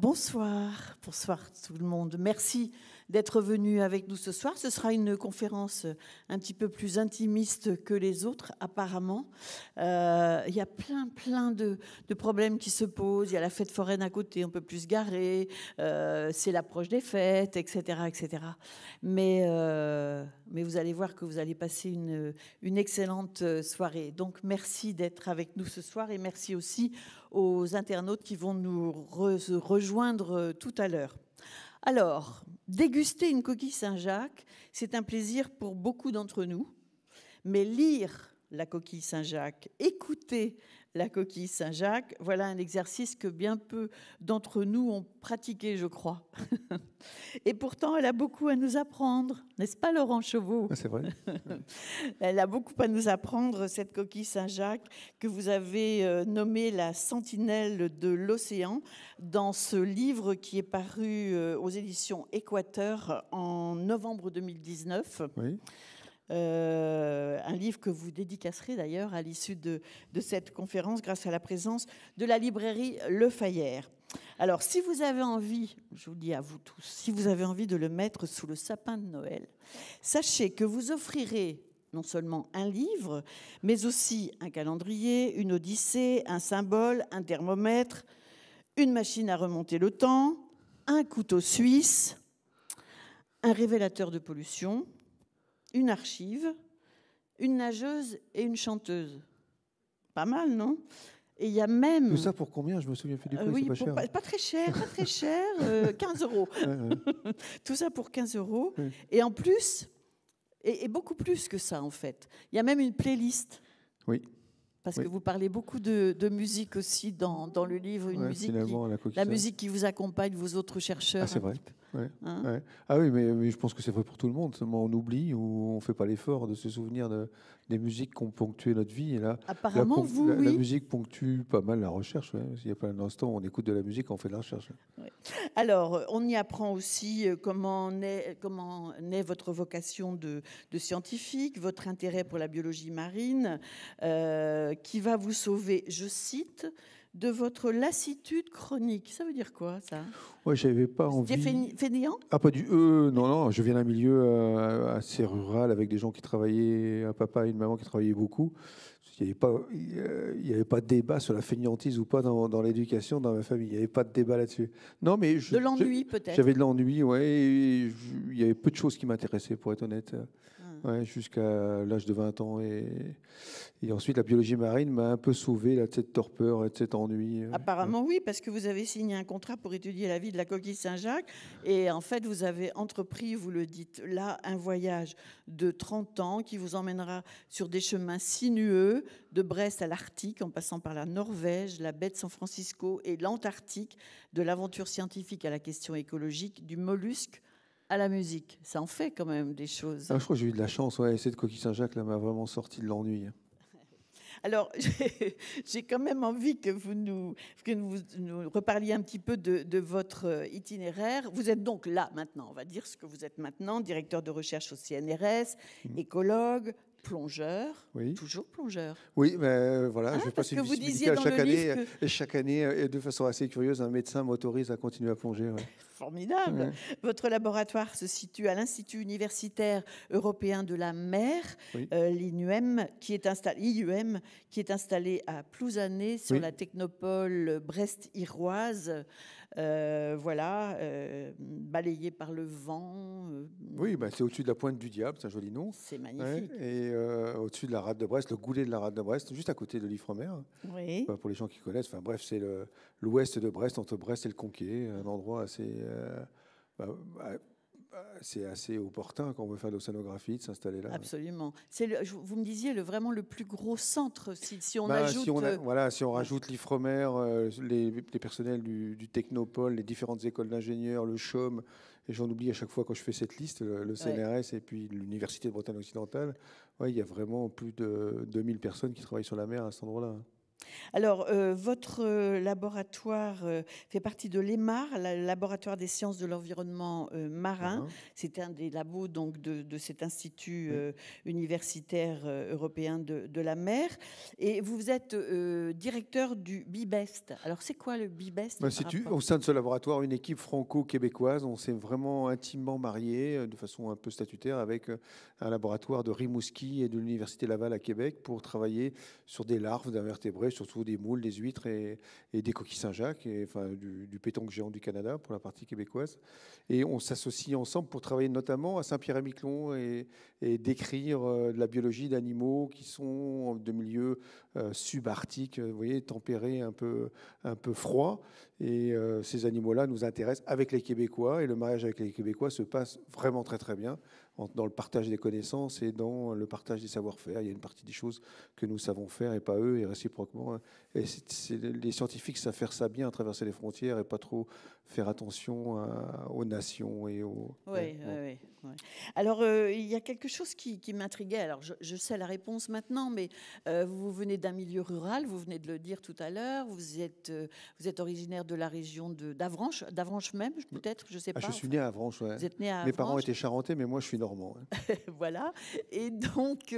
Bonsoir, bonsoir tout le monde. Merci d'être venu avec nous ce soir. Ce sera une conférence euh, un petit peu plus intimiste que les autres, apparemment. Euh, il y a plein, plein de, problèmes qui se posent. Il y a la fête foraine à côté, on peut plus se garer. Euh, c'est l'approche des fêtes, etc., etc. Mais, mais vous allez voir que vous allez passer une, une excellente soirée. Donc merci d'être avec nous ce soir et merci aussi aux internautes qui vont nous rejoindre tout à l'heure. Alors, déguster une coquille Saint-Jacques, c'est un plaisir pour beaucoup d'entre nous, mais lire la coquille Saint-Jacques, Écoutez la coquille Saint-Jacques, voilà un exercice que bien peu d'entre nous ont pratiqué, je crois. Et pourtant, elle a beaucoup à nous apprendre, n'est-ce pas, Laurent Chauveau ah, C'est vrai. elle a beaucoup à nous apprendre, cette coquille Saint-Jacques, que vous avez euh, nommée la sentinelle de l'océan, dans ce livre qui est paru euh, aux éditions Équateur en novembre 2019. Oui. Euh, un livre que vous dédicacerez d'ailleurs à l'issue de, cette conférence grâce à la présence de la librairie Le Fayère. Alors, si vous avez envie, je vous dis à vous tous, si vous avez envie de le mettre sous le sapin de Noël, sachez que vous offrirez non seulement un livre, mais aussi un calendrier, une odyssée, un symbole, un thermomètre, une machine à remonter le temps, un couteau suisse, un révélateur de pollution, une archive, une nageuse et une chanteuse. Pas mal, non Et il y a même. Tout ça pour combien Je me souviens plus du euh, pas, cher. Pas, très cher, pas très cher, 15 euh, euros. Tout ça pour 15 euros. Et en plus, et, beaucoup plus que ça en fait. Il y a même une playlist. Oui. Parce que vous parlez beaucoup de, musique aussi dans, le livre, une la, musique qui vous accompagne, vos autres chercheurs. Ah, c'est vrai. Hein ah oui, mais, mais, je pense que c'est vrai pour tout le monde. Seulement, on oublie ou on fait pas l'effort de se souvenir de, des musiques qui ont ponctué notre vie. Et là, Apparemment, la, vous, oui. la musique ponctue pas mal la recherche. Il n'y a pas un instant, on écoute de la musique, on fait de la recherche. Alors, euh, on y apprend aussi euh, comment naît, comment votre vocation de, scientifique, votre intérêt pour la biologie marine, euh, qui va vous sauver, je cite, de votre lassitude chronique. Ça veut dire quoi, ça Ouais, j'avais pas envie. Fainéant Ah, pas du. Euh, non, non, je viens d'un milieu euh, assez rural avec des gens qui travaillaient, un papa et une maman qui travaillaient beaucoup. Il n'y avait, pas de débat sur la fainéantise ou pas dans, l'éducation, dans ma famille. Il n'y avait pas de débat là-dessus. Non, mais je, de l'ennui, peut-être J'avais de l'ennui, ouais. Il y avait peu de choses qui m'intéressaient, pour être honnête jusqu'à l'âge de 20 ans. Et, ensuite, la biologie marine m'a un peu sauvé de cette torpeur et de cet ennui. Apparemment, oui, parce que vous avez signé un contrat pour étudier la vie de la coquille Saint-Jacques. Et en fait, vous avez entrepris, vous le dites là, un voyage de 30 ans qui vous emmènera sur des chemins sinueux, de Brest à l'Arctique, en passant par la Norvège, la baie de San Francisco et l'Antarctique, de l'aventure scientifique à la question écologique, du mollusque à la musique. Ça en fait quand même des choses. Ah, je crois que j'ai eu de la chance. Ouais, de coquille Saint-Jacques là m'a vraiment sorti de l'ennui. Alors, j'ai quand même envie que vous nous, que vous nous reparliez un petit peu de, de, votre euh, itinéraire. Vous êtes donc là maintenant, on va dire ce que vous êtes maintenant, directeur de recherche au CNRS, mmh. écologue, plongeur, toujours plongeur. Oui, mais euh, voilà, ah, je passe euh, chaque année. Et chaque année, et de façon assez curieuse, un médecin m'autorise à continuer à plonger. Formidable. Votre laboratoire se situe à l'Institut universitaire européen de la mer, euh, l'IUM, qui est installé, IUM, qui est installé à Plouzané, sur la technopole brest-iroise. Euh, voilà, euh, balayé par le vent. Euh. Oui, bah, c'est au-dessus de la pointe du diable, c'est un joli nom. C'est magnifique. et au-dessus de la rade de Brest, le goulet de la rade de Brest, juste à côté de l'Ifremer. Oui. pour les gens qui connaissent, enfin bref, c'est l'ouest de Brest, entre Brest et le Conquet, un endroit assez. Bah, bah, c'est assez opportun quand on veut faire de l'océanographie de s'installer là. Absolument. C'est vous me disiez le, vraiment le plus gros centre si, on bah, ajoute. Euh, voilà, si on rajoute l'Ifremer, euh, les, personnels du, Technopole, les différentes écoles d'ingénieurs, le CHOM, et j'en oublie à chaque fois quand je fais cette liste, le, CNRS et puis l'Université de Bretagne occidentale. Ouais, il y a vraiment plus de 2000 personnes qui travaillent sur la mer à cet endroit-là. Hein. Alors, euh, votre euh, laboratoire euh, fait partie de l'EMAR, le laboratoire des sciences de l'environnement marin. C'est un des labos donc, de, cet institut universitaire européen de, la mer. Et vous êtes directeur du BIBEST. Alors, c'est quoi le BIBEST e ben, Au sein de ce laboratoire, une équipe franco-québécoise. On s'est vraiment intimement mariés, de façon un peu statutaire, avec un laboratoire de Rimouski et de l'Université Laval à Québec pour travailler sur des larves d'invertébrés surtout des moules, des huîtres et, des coquilles Saint-Jacques, enfin du, pétanque géant du Canada pour la partie québécoise. Et on s'associe ensemble pour travailler notamment à Saint-Pierre-et-Miquelon et, décrire euh, la biologie d'animaux qui sont de milieux euh, subarctiques, vous voyez, tempérés, un peu, un peu froids. Et euh, ces animaux-là nous intéressent avec les Québécois, et le mariage avec les Québécois se passe vraiment très très bien dans le partage des connaissances et dans le partage des savoir-faire. Il y a une partie des choses que nous savons faire et pas eux, et réciproquement. Hein. Et les scientifiques savent faire ça bien, traverser les frontières et pas trop faire attention aux nations et aux. Oui, ouais, hein, ouais. Alors, euh, il y a quelque chose qui, m'intriguait. Alors, je, sais la réponse maintenant, mais euh, vous venez d'un milieu rural, vous venez de le dire tout à l'heure. Vous êtes, euh, vous êtes originaire de la région d'Avranches, d'Avranches même, bah, peut-être, je ne sais ah, pas. je suis né à Avranches, Mes parents étaient charentais, mais moi, je suis normand. voilà. Et donc,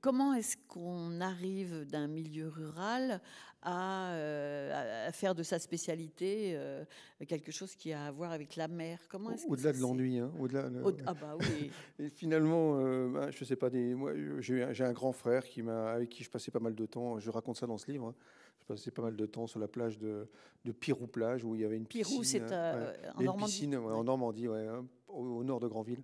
comment est-ce qu'on arrive d'un milieu rural euh, à, faire de sa spécialité euh, quelque chose qui a à voir avec la mer. Comment est-ce hein, Au-delà de l'ennui, hein, au-delà. Ah bah oui. Et finalement, euh, bah, je sais pas. Des... j'ai un grand frère qui m'a, avec qui je passais pas mal de temps. Je raconte ça dans ce livre. Hein, je passais pas mal de temps sur la plage de, Pirou plage où il y avait une piscine. Pirou, c'est en, Normandie. en Normandie. Ouais, hein au, nord de Granville,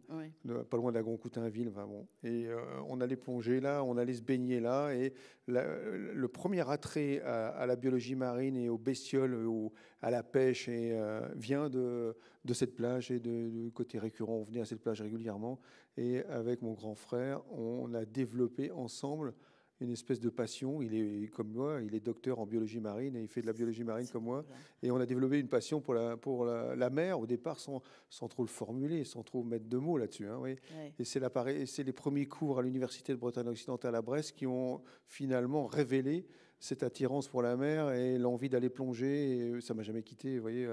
pas loin de la Grand-Coutainville. bon. Et euh, on allait plonger là, on allait se baigner là. Et le premier attrait à, la biologie marine et aux bestioles, euh, ou à la pêche, euh, vient de, de, cette plage et du côté récurrent. On venait à cette plage régulièrement. Et avec mon grand frère, on a développé ensemble une espèce de passion. Il est comme moi, il est docteur en biologie marine et il fait de la biologie marine comme moi. Et on a développé une passion pour la, pour la, mer au départ sans, trop le formuler, sans trop mettre de mots là-dessus. Hein, ouais. Et c'est les premiers cours à l'université de Bretagne occidentale à Brest qui ont finalement révélé cette attirance pour la mer et l'envie d'aller plonger. Et euh, ça m'a jamais quitté. Vous voyez,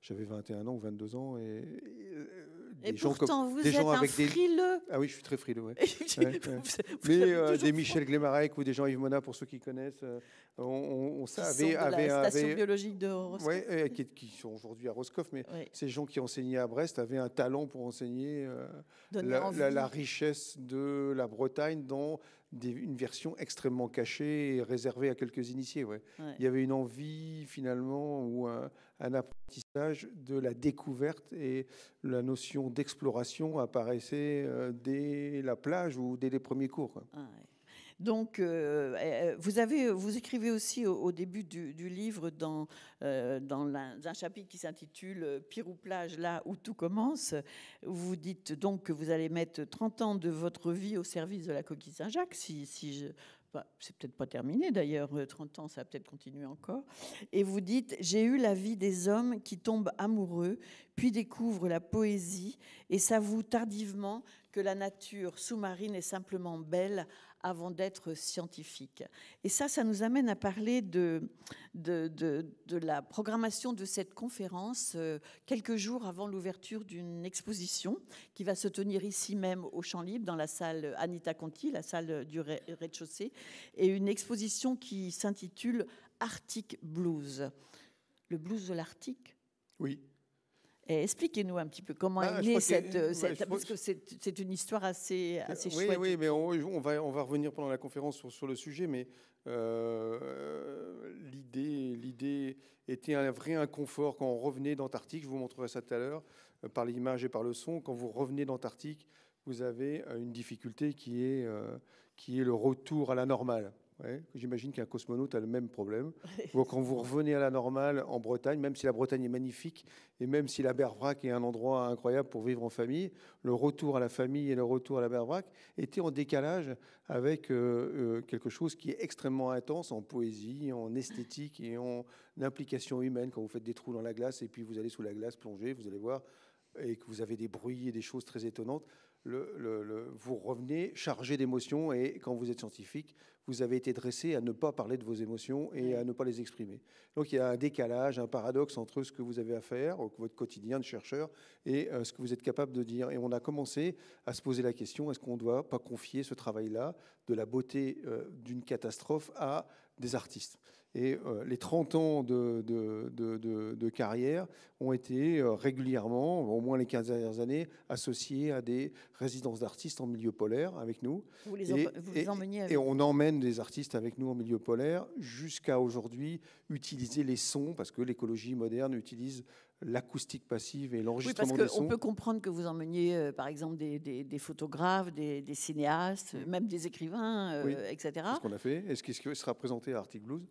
j'avais 21 ans ou 22 ans. Et, euh, des pourtant, gens vous des êtes gens frileux. Ah oui, je suis très frileux. Mais euh, des Michel Glemarec ou des gens yves Mona, pour ceux qui connaissent, on, on, station biologique de Roscoff. Qui, qui, sont aujourd'hui à Roscoff. Mais ces gens qui enseignaient à Brest avaient un talent pour enseigner la, la richesse de la Bretagne dans une version extrêmement cachée et réservée à quelques initiés. Il y avait une envie finalement ou un, apprentissage de la découverte et la notion d'exploration apparaissait euh, dès la plage ou dès les premiers cours. Ah donc, euh, euh, vous, avez, vous écrivez aussi au, début du, livre, dans, euh, dans un chapitre qui s'intitule Pirouplage, là où tout commence. Vous dites donc que vous allez mettre 30 ans de votre vie au service de la coquille Saint-Jacques, si, c'est peut-être pas terminé d'ailleurs, 30 ans, ça va peut-être continuer encore. Et vous dites J'ai eu la vie des hommes qui tombent amoureux, puis découvrent la poésie et s'avouent tardivement que la nature sous-marine est simplement belle avant d'être scientifique. Et ça, ça nous amène à parler de, de, de, la programmation de cette conférence euh, quelques jours avant l'ouverture d'une exposition qui va se tenir ici même au Champ Libre, dans la salle Anita Conti, la salle du rez-de-chaussée, et une exposition qui s'intitule Arctic Blues. Le blues de l'Arctique Oui, eh, expliquez-nous un petit peu comment ah, est née cette, euh, parce que, c'est une histoire assez, assez oui, chouette. Oui, mais on, va, on va revenir pendant la conférence sur, sur le sujet, mais euh, l'idée l'idée était un vrai inconfort quand on revenait d'Antarctique. Je vous montrerai ça tout à l'heure euh, par l'image et par le son. Quand vous revenez d'Antarctique, vous avez une difficulté qui est, qui est le retour à la normale. J'imagine qu'un cosmonaute a le même problème. quand vous revenez à la normale en Bretagne, même si la Bretagne est magnifique et même si la Berbrac est un endroit incroyable pour vivre en famille, le retour à la famille et le retour à la Berbrac étaient en décalage avec euh, euh, quelque chose qui est extrêmement intense en poésie, en esthétique et en implication humaine. Quand vous faites des trous dans la glace et puis vous allez sous la glace plonger, vous allez voir, et que vous avez des bruits et des choses très étonnantes vous revenez chargé d'émotions et quand vous êtes scientifique, vous avez été dressé à ne pas parler de vos émotions et à ne pas les exprimer. Donc il y a un décalage, un paradoxe entre ce que vous avez à faire, votre quotidien de chercheur, et euh, ce que vous êtes capable de dire. Et on a commencé à se poser la question, est-ce qu'on ne doit pas confier ce travail-là de la beauté euh, d'une catastrophe à des artistes et euh, les 30 ans de, carrière ont été euh, régulièrement, au moins les 15 dernières années, associés à des résidences d'artistes en milieu polaire avec nous. et, on emmène des artistes avec nous en milieu polaire jusqu'à aujourd'hui utiliser les sons, parce que l'écologie moderne utilise l'acoustique passive et l'enregistrement oui, parce que On peut comprendre que vous emmeniez, euh, par exemple, des, photographes, des, cinéastes, mm. même des écrivains, etc. C'est ce qu'on a fait. est ce qu'il sera présenté à Arctic Blues.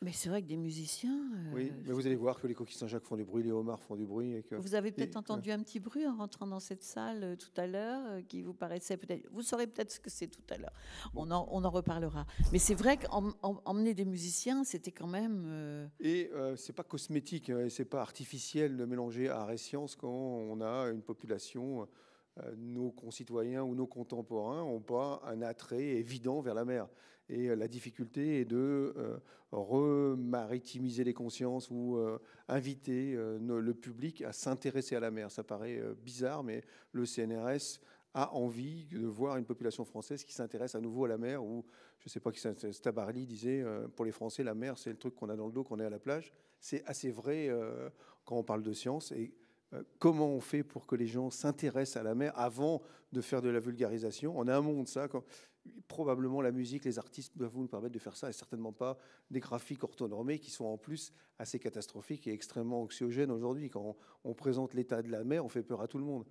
Mais c'est vrai que des musiciens. Euh, oui, mais vous allez voir que les coquilles Saint-Jacques font du bruit, les homards font du bruit. Vous avez peut-être entendu un petit bruit en rentrant dans cette salle euh, tout à l'heure euh, qui vous paraissait peut-être. Vous saurez peut-être ce que c'est tout à l'heure. On, en, reparlera. Mais c'est vrai qu'emmener des musiciens, c'était quand même. Et c'est pas cosmétique, c'est pas artificiel de mélanger art et science quand on a une population. Nos concitoyens ou nos contemporains n'ont pas un attrait évident vers la mer. Et euh, la difficulté est de euh, remaritimiser les consciences ou euh, inviter le public à s'intéresser à la mer. Ça paraît bizarre, mais le CNRS a envie de voir une population française qui s'intéresse à nouveau à la mer, ou je ne sais pas qui Stabarly disait, pour les Français, la mer, c'est le truc qu'on a dans le dos, qu'on est à la plage. C'est assez vrai quand on parle de science. Et comment on fait pour que les gens s'intéressent à la mer avant de faire de la vulgarisation On a un monde, ça probablement la musique, les artistes doivent nous permettre de faire ça, et certainement pas des graphiques orthonormés qui sont en plus assez catastrophiques et extrêmement anxiogènes aujourd'hui. Quand on présente l'état de la mer, on fait peur à tout le monde.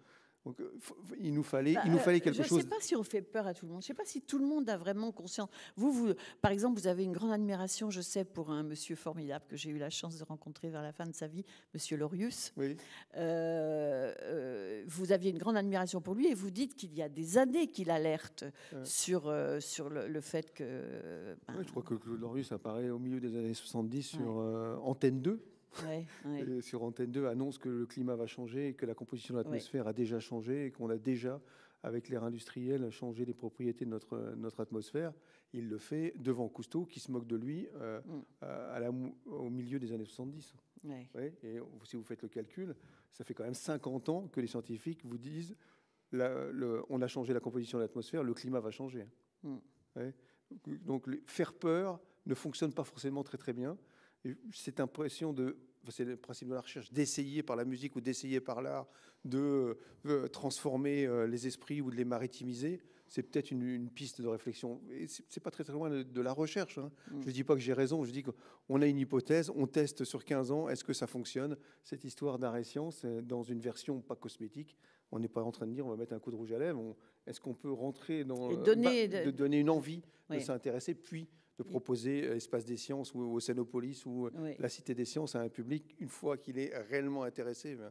Donc, euh, il nous fallait, bah, il nous euh, fallait quelque chose. Je ne sais pas si on fait peur à tout le monde. Je ne sais pas si tout le monde a vraiment conscience. Vous, vous, par exemple, vous avez une grande admiration, je sais, pour un monsieur formidable que j'ai eu la chance de rencontrer vers la fin de sa vie, Monsieur Lorius. Euh, vous aviez une grande admiration pour lui et vous dites qu'il y a des années qu'il alerte sur sur le, fait que. je crois ben que Claude Lorius apparaît au milieu des années 70 sur Antenne 2 sur Antenne 2 annonce que le climat va changer et que la composition de l'atmosphère a déjà changé et qu'on a déjà, avec l'ère industrielle, changé les propriétés de notre, notre atmosphère. Il le fait devant Cousteau qui se moque de lui euh, mm. euh, à au milieu des années 70. et si vous faites le calcul, ça fait quand même 50 ans que les scientifiques vous disent on a changé la composition de l'atmosphère, le climat va changer. Mm. Donc faire peur ne fonctionne pas forcément très très bien cette impression de, c'est le principe de la recherche, d'essayer par la musique ou d'essayer par l'art de euh, transformer euh, les esprits ou de les maritimiser, c'est peut-être une, piste de réflexion. Et c'est pas très, très loin de, la recherche. Je hein. ne mm. Je dis pas que j'ai raison, je dis qu'on a une hypothèse, on teste sur 15 ans, est-ce que ça fonctionne Cette histoire d'art et science, euh, dans une version pas cosmétique, on n'est pas en train de dire on va mettre un coup de rouge à lèvres. Est-ce qu'on peut rentrer dans. donner, bah, de, donner une envie de s'intéresser, puis de proposer euh, Espace des Sciences ou Océanopolis ou euh, la Cité des Sciences à un public une fois qu'il est réellement intéressé. Eh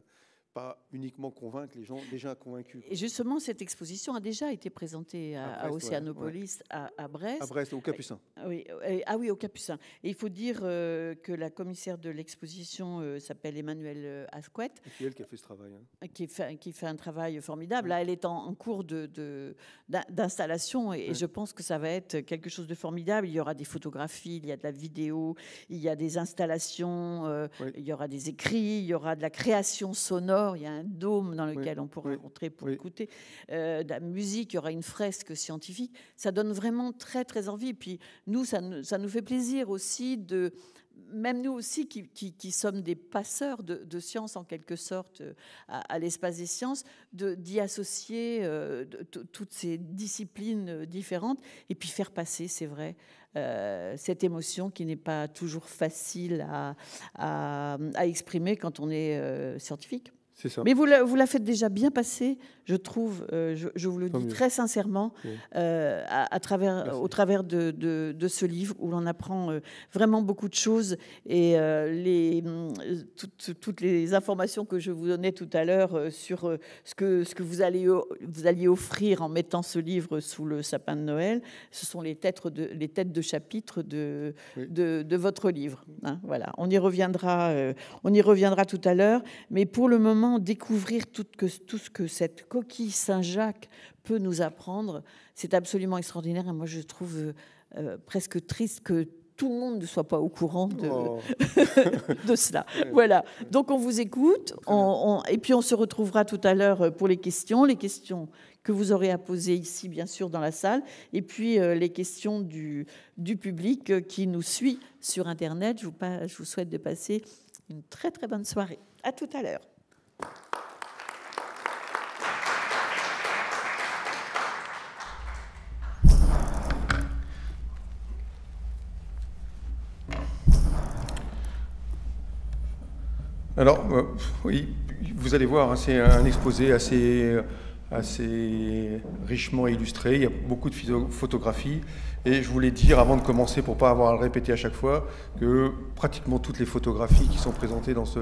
pas uniquement convaincre les gens déjà convaincus. Et justement, cette exposition a déjà été présentée à, Océanopolis, à, Brest. À Brest, au Capucin. Euh, ah oui, au Capucin. Et il faut dire euh, que la commissaire de l'exposition euh, s'appelle Emmanuelle Asquette. Et elle qui a fait ce travail. Hein. Qui, fait, qui fait un travail formidable. Là, elle est en, cours d'installation de, d'installation et, je pense que ça va être quelque chose de formidable. Il y aura des photographies, il y a de la vidéo, il y a des installations, il y aura des écrits, il y aura de la création sonore il y a un dôme dans lequel on pourrait rentrer pour écouter euh, de la musique, il y aura une fresque scientifique. Ça donne vraiment très, très envie. Puis nous, ça, nous fait plaisir aussi de, même nous aussi qui, qui, sommes des passeurs de, de, science en quelque sorte euh, à, l'espace des sciences, d'y associer euh, toutes ces disciplines différentes et puis faire passer, c'est vrai, cette émotion qui n'est pas toujours facile à, à, exprimer quand on est scientifique. Mais vous la, vous faites déjà bien passer, je trouve, euh, je, vous le dis très sincèrement, euh, à, travers, au travers de, ce livre où l'on apprend euh, vraiment beaucoup de choses et les, toutes, les informations que je vous donnais tout à l'heure sur ce que, ce que vous, allez, vous alliez offrir en mettant ce livre sous le sapin de Noël, ce sont les têtes de, les têtes de chapitre de, de, votre livre. Hein, voilà, on y reviendra, on y reviendra tout à l'heure, mais pour le moment, découvrir tout, que, tout ce que cette coquille Saint-Jacques peut nous apprendre, c'est absolument extraordinaire. Et moi, je trouve euh, euh, presque triste que tout le monde ne soit pas au courant de, oh. de cela. Voilà. Donc on vous écoute, et puis on se retrouvera tout à l'heure euh, pour les questions, les questions que vous aurez à poser ici, bien sûr, dans la salle, et puis les questions du, du public qui nous suit sur Internet. Je vous, je vous souhaite de passer une très très bonne soirée. À tout à l'heure. Alors, euh, oui, vous allez voir, hein, c'est un exposé assez, assez richement illustré. Il y a beaucoup de photographies. Et je voulais dire, avant de commencer, pour ne pas avoir à le répéter à chaque fois, que pratiquement toutes les photographies qui sont présentées dans, ce,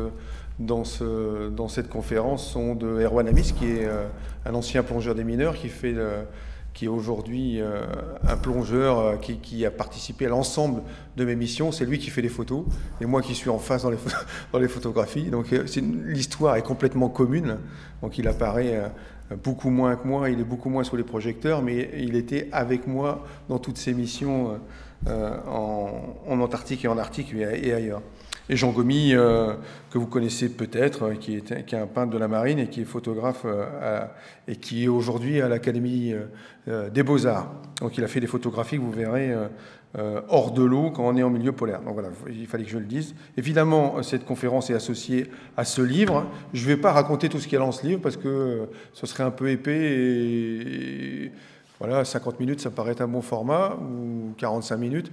dans, ce, dans cette conférence sont de Erwan Amis, qui est euh, un ancien plongeur des mineurs, qui fait... Euh, qui est aujourd'hui euh, un plongeur euh, qui, a participé à l'ensemble de mes missions. C'est lui qui fait les photos et moi qui suis en face dans les, photographies. Donc euh, l'histoire est complètement commune. Donc il apparaît beaucoup moins que moi, il est beaucoup moins sous les projecteurs, mais il était avec moi dans toutes ces missions en, en Antarctique et en Arctique et ailleurs et Jean Gomis, euh, que vous connaissez peut-être, euh, qui, est, qui est un peintre de la marine et qui est photographe euh, et qui est aujourd'hui à l'Académie des Beaux-Arts. Donc il a fait des photographies que vous verrez hors de l'eau quand on est en milieu polaire. Donc voilà, il fallait que je le dise. Évidemment, cette conférence est associée à ce livre. Je ne vais pas raconter tout ce qu'il y a dans ce livre parce que ce serait un peu épais voilà, 50 minutes, ça paraît un bon format, ou 45 minutes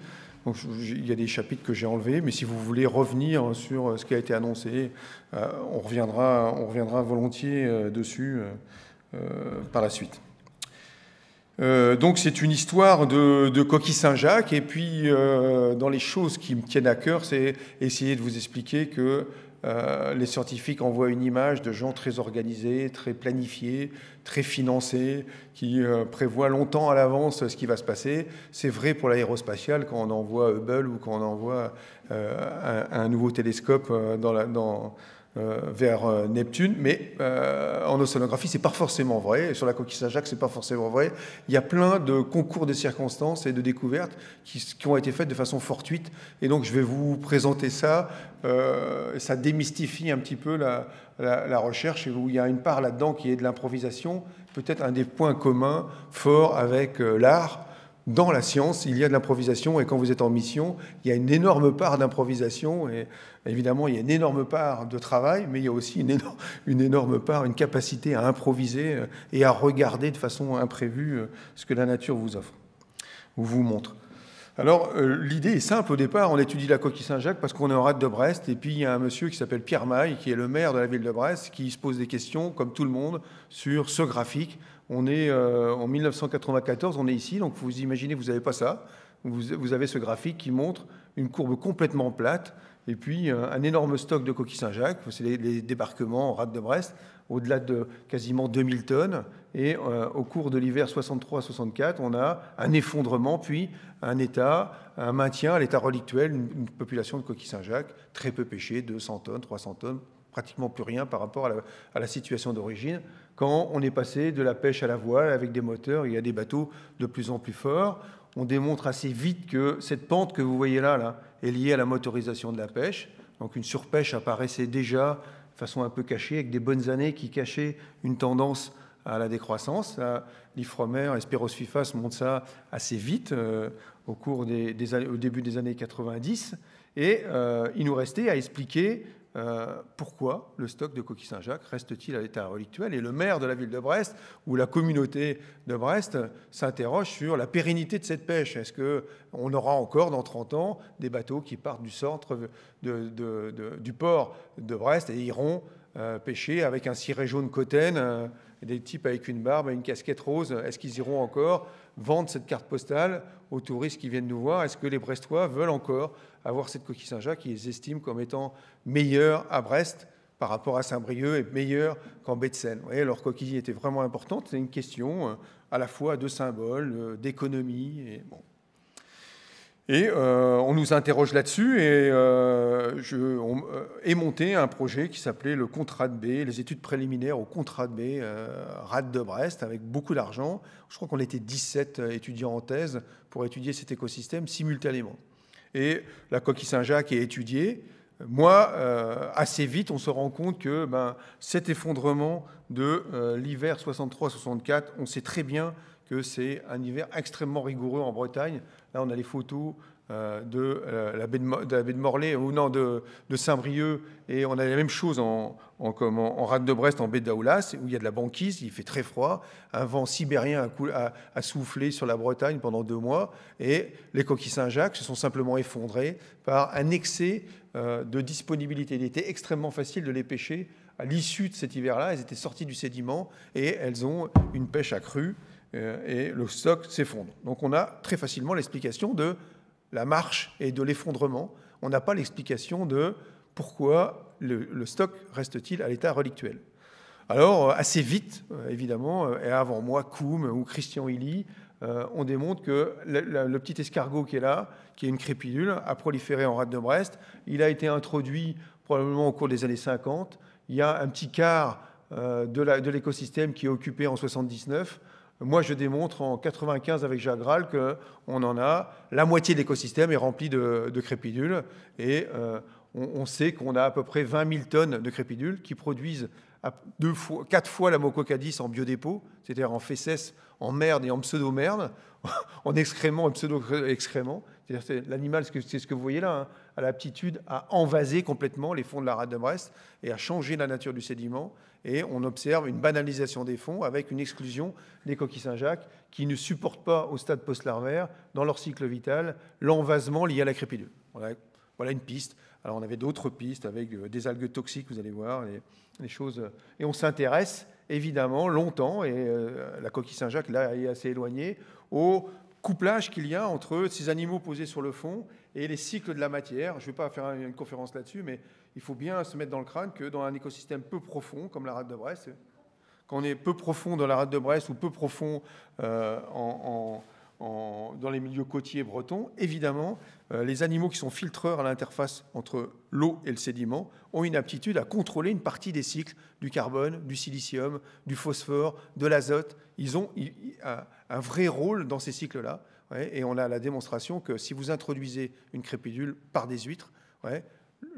il y a des chapitres que j'ai enlevés, mais si vous voulez revenir sur euh, ce qui a été annoncé, euh, on, reviendra, on reviendra volontiers euh, dessus par la suite. donc c'est une histoire de, coquille Saint-Jacques. Et puis dans les choses qui me tiennent à cœur, c'est essayer de vous expliquer que les scientifiques envoient une image de gens très organisés, très planifiés, très financé, qui euh, prévoit longtemps à l'avance euh, ce qui va se passer. C'est vrai pour l'aérospatiale quand on envoie Hubble ou quand on envoie euh, un, nouveau télescope dans la, dans, euh, vers euh, Neptune, mais euh, en océanographie, c'est pas forcément vrai. Et sur la coquille Saint-Jacques, c'est pas forcément vrai. Il y a plein de concours de circonstances et de découvertes qui, ont été faites de façon fortuite. Et donc, je vais vous présenter ça. ça démystifie un petit peu la, recherche, où il y a une part là-dedans qui est de l'improvisation, peut-être un des points communs forts avec l'art dans la science, il y a de l'improvisation et quand vous êtes en mission, il y a une énorme part d'improvisation et évidemment, il y a une énorme part de travail, mais il y a aussi une énorme, une énorme, part, une capacité à improviser euh, et à regarder de façon imprévue euh, ce que la nature vous offre ou vous montre. Alors, euh, l'idée est simple au départ, on étudie la coquille Saint-Jacques parce qu'on est en rade de Brest, et puis il y a un monsieur qui s'appelle Pierre Maille, qui est le maire de la ville de Brest, qui se pose des questions, comme tout le monde, sur ce graphique, on est euh, en 1994, on est ici, donc vous imaginez, vous n'avez pas ça. Vous, avez ce graphique qui montre une courbe complètement plate et puis euh, un énorme stock de coquilles Saint-Jacques. C'est les, débarquements en rade de Brest, au-delà de quasiment 2000 tonnes. Et euh, au cours de l'hiver 63-64, on a un effondrement, puis un état, un maintien à l'état relictuel, une, population de coquilles Saint-Jacques très peu pêchée, 200 tonnes, 300 tonnes, pratiquement plus rien par rapport à la situation d'origine quand on est passé de la pêche à la voile avec des moteurs, il y a des bateaux de plus en plus forts. On démontre assez vite que cette pente que vous voyez là, est liée à la motorisation de la pêche. Donc une surpêche apparaissait déjà de façon un peu cachée, avec des bonnes années qui cachaient une tendance à la décroissance. L'IFROMER et Fifa FIFAS montrent ça assez vite euh, au, cours des, au début des années 90. Et euh, il nous restait à expliquer euh, pourquoi le stock de coquilles Saint-Jacques reste-t-il à l'état relictuel Et le maire de la ville de Brest ou la communauté de Brest s'interroge sur la pérennité de cette pêche. Est-ce qu'on aura encore dans 30 ans des bateaux qui partent du centre du port de Brest et iront euh, pêcher avec un ciré jaune cotène, euh, des types avec une barbe et une casquette rose Est-ce qu'ils iront encore vendre cette carte postale aux touristes qui viennent nous voir Est-ce que les Brestois veulent encore avoir cette coquille Saint-Jacques qu'ils estiment comme étant meilleure à Brest par rapport à Saint-Brieuc et meilleure qu'en baie de Seine. Vous voyez, leur coquille était vraiment importante. C'est une question euh, à la fois de symbole, euh, d'économie. Et, bon. et euh, on nous interroge là-dessus et on, est monté un projet qui s'appelait le contrat de baie, les études préliminaires au contrat de baie rade de Brest, avec beaucoup d'argent. Je crois qu'on était 17 étudiants en thèse pour étudier cet écosystème simultanément et la coquille Saint-Jacques est étudiée. Moi, euh, assez vite, on se rend compte que ben, cet effondrement de euh, l'hiver 63-64, on sait très bien que c'est un hiver extrêmement rigoureux en Bretagne. Là, on a les photos euh, euh, de la, baie de, Morlaix, ou non, de, Saint-Brieuc, et on a la même chose en, en, rade de Brest, en baie d'Aoulas, où il y a de la banquise, il fait très froid, un vent sibérien a, soufflé sur la Bretagne pendant deux mois, et les coquilles Saint-Jacques se sont simplement effondrées par un excès euh, de disponibilité. Il était extrêmement facile de les pêcher à l'issue de cet hiver-là, elles étaient sorties du sédiment, et elles ont une pêche accrue, et le stock s'effondre. Donc on a très facilement l'explication de la marche et de l'effondrement, on n'a pas l'explication de pourquoi le, stock reste-t-il à l'état relictuel. Alors, euh, assez vite, euh, évidemment, euh, et avant moi, Koum ou Christian Illy, on démontre que le, petit escargot qui est là, qui est une crépidule, a proliféré en rade de Brest. Il a été introduit probablement au cours des années 50. Il y a un petit quart de l'écosystème qui est occupé en 79. Moi, je démontre en 95 avec Jagral que qu'on en a. La moitié de l'écosystème est rempli de, crépidules et euh, on, sait qu'on a à peu près 20 000 tonnes de crépidules qui produisent à fois, quatre fois la mococadis en biodépôt, c'est-à-dire en fesses, en merde et en pseudo-merde, en excrément et pseudo-excrément. C'est-à-dire l'animal, c'est ce que vous voyez là, hein, à l'aptitude à envaser complètement les fonds de la rade de Brest et à changer la nature du sédiment et on observe une banalisation des fonds avec une exclusion des coquilles Saint-Jacques qui ne supportent pas au stade post-larvaire, dans leur cycle vital, l'envasement lié à la crépidule. Voilà, une piste. Alors on avait d'autres pistes avec euh, des algues toxiques, vous allez voir, les, choses. Euh, et on s'intéresse évidemment longtemps, et euh, la coquille Saint-Jacques là est assez éloignée, au couplage qu'il y a entre ces animaux posés sur le fond et les cycles de la matière. Je ne vais pas faire une conférence là-dessus, mais il faut bien se mettre dans le crâne que dans un écosystème peu profond, comme la rade de Brest, quand on est peu profond dans la rade de Brest ou peu profond euh, dans les milieux côtiers bretons, évidemment, euh, les animaux qui sont filtreurs à l'interface entre l'eau et le sédiment ont une aptitude à contrôler une partie des cycles du carbone, du silicium, du phosphore, de l'azote. Ils ont un, vrai rôle dans ces cycles-là. et on a la démonstration que si vous introduisez une crépidule par des huîtres,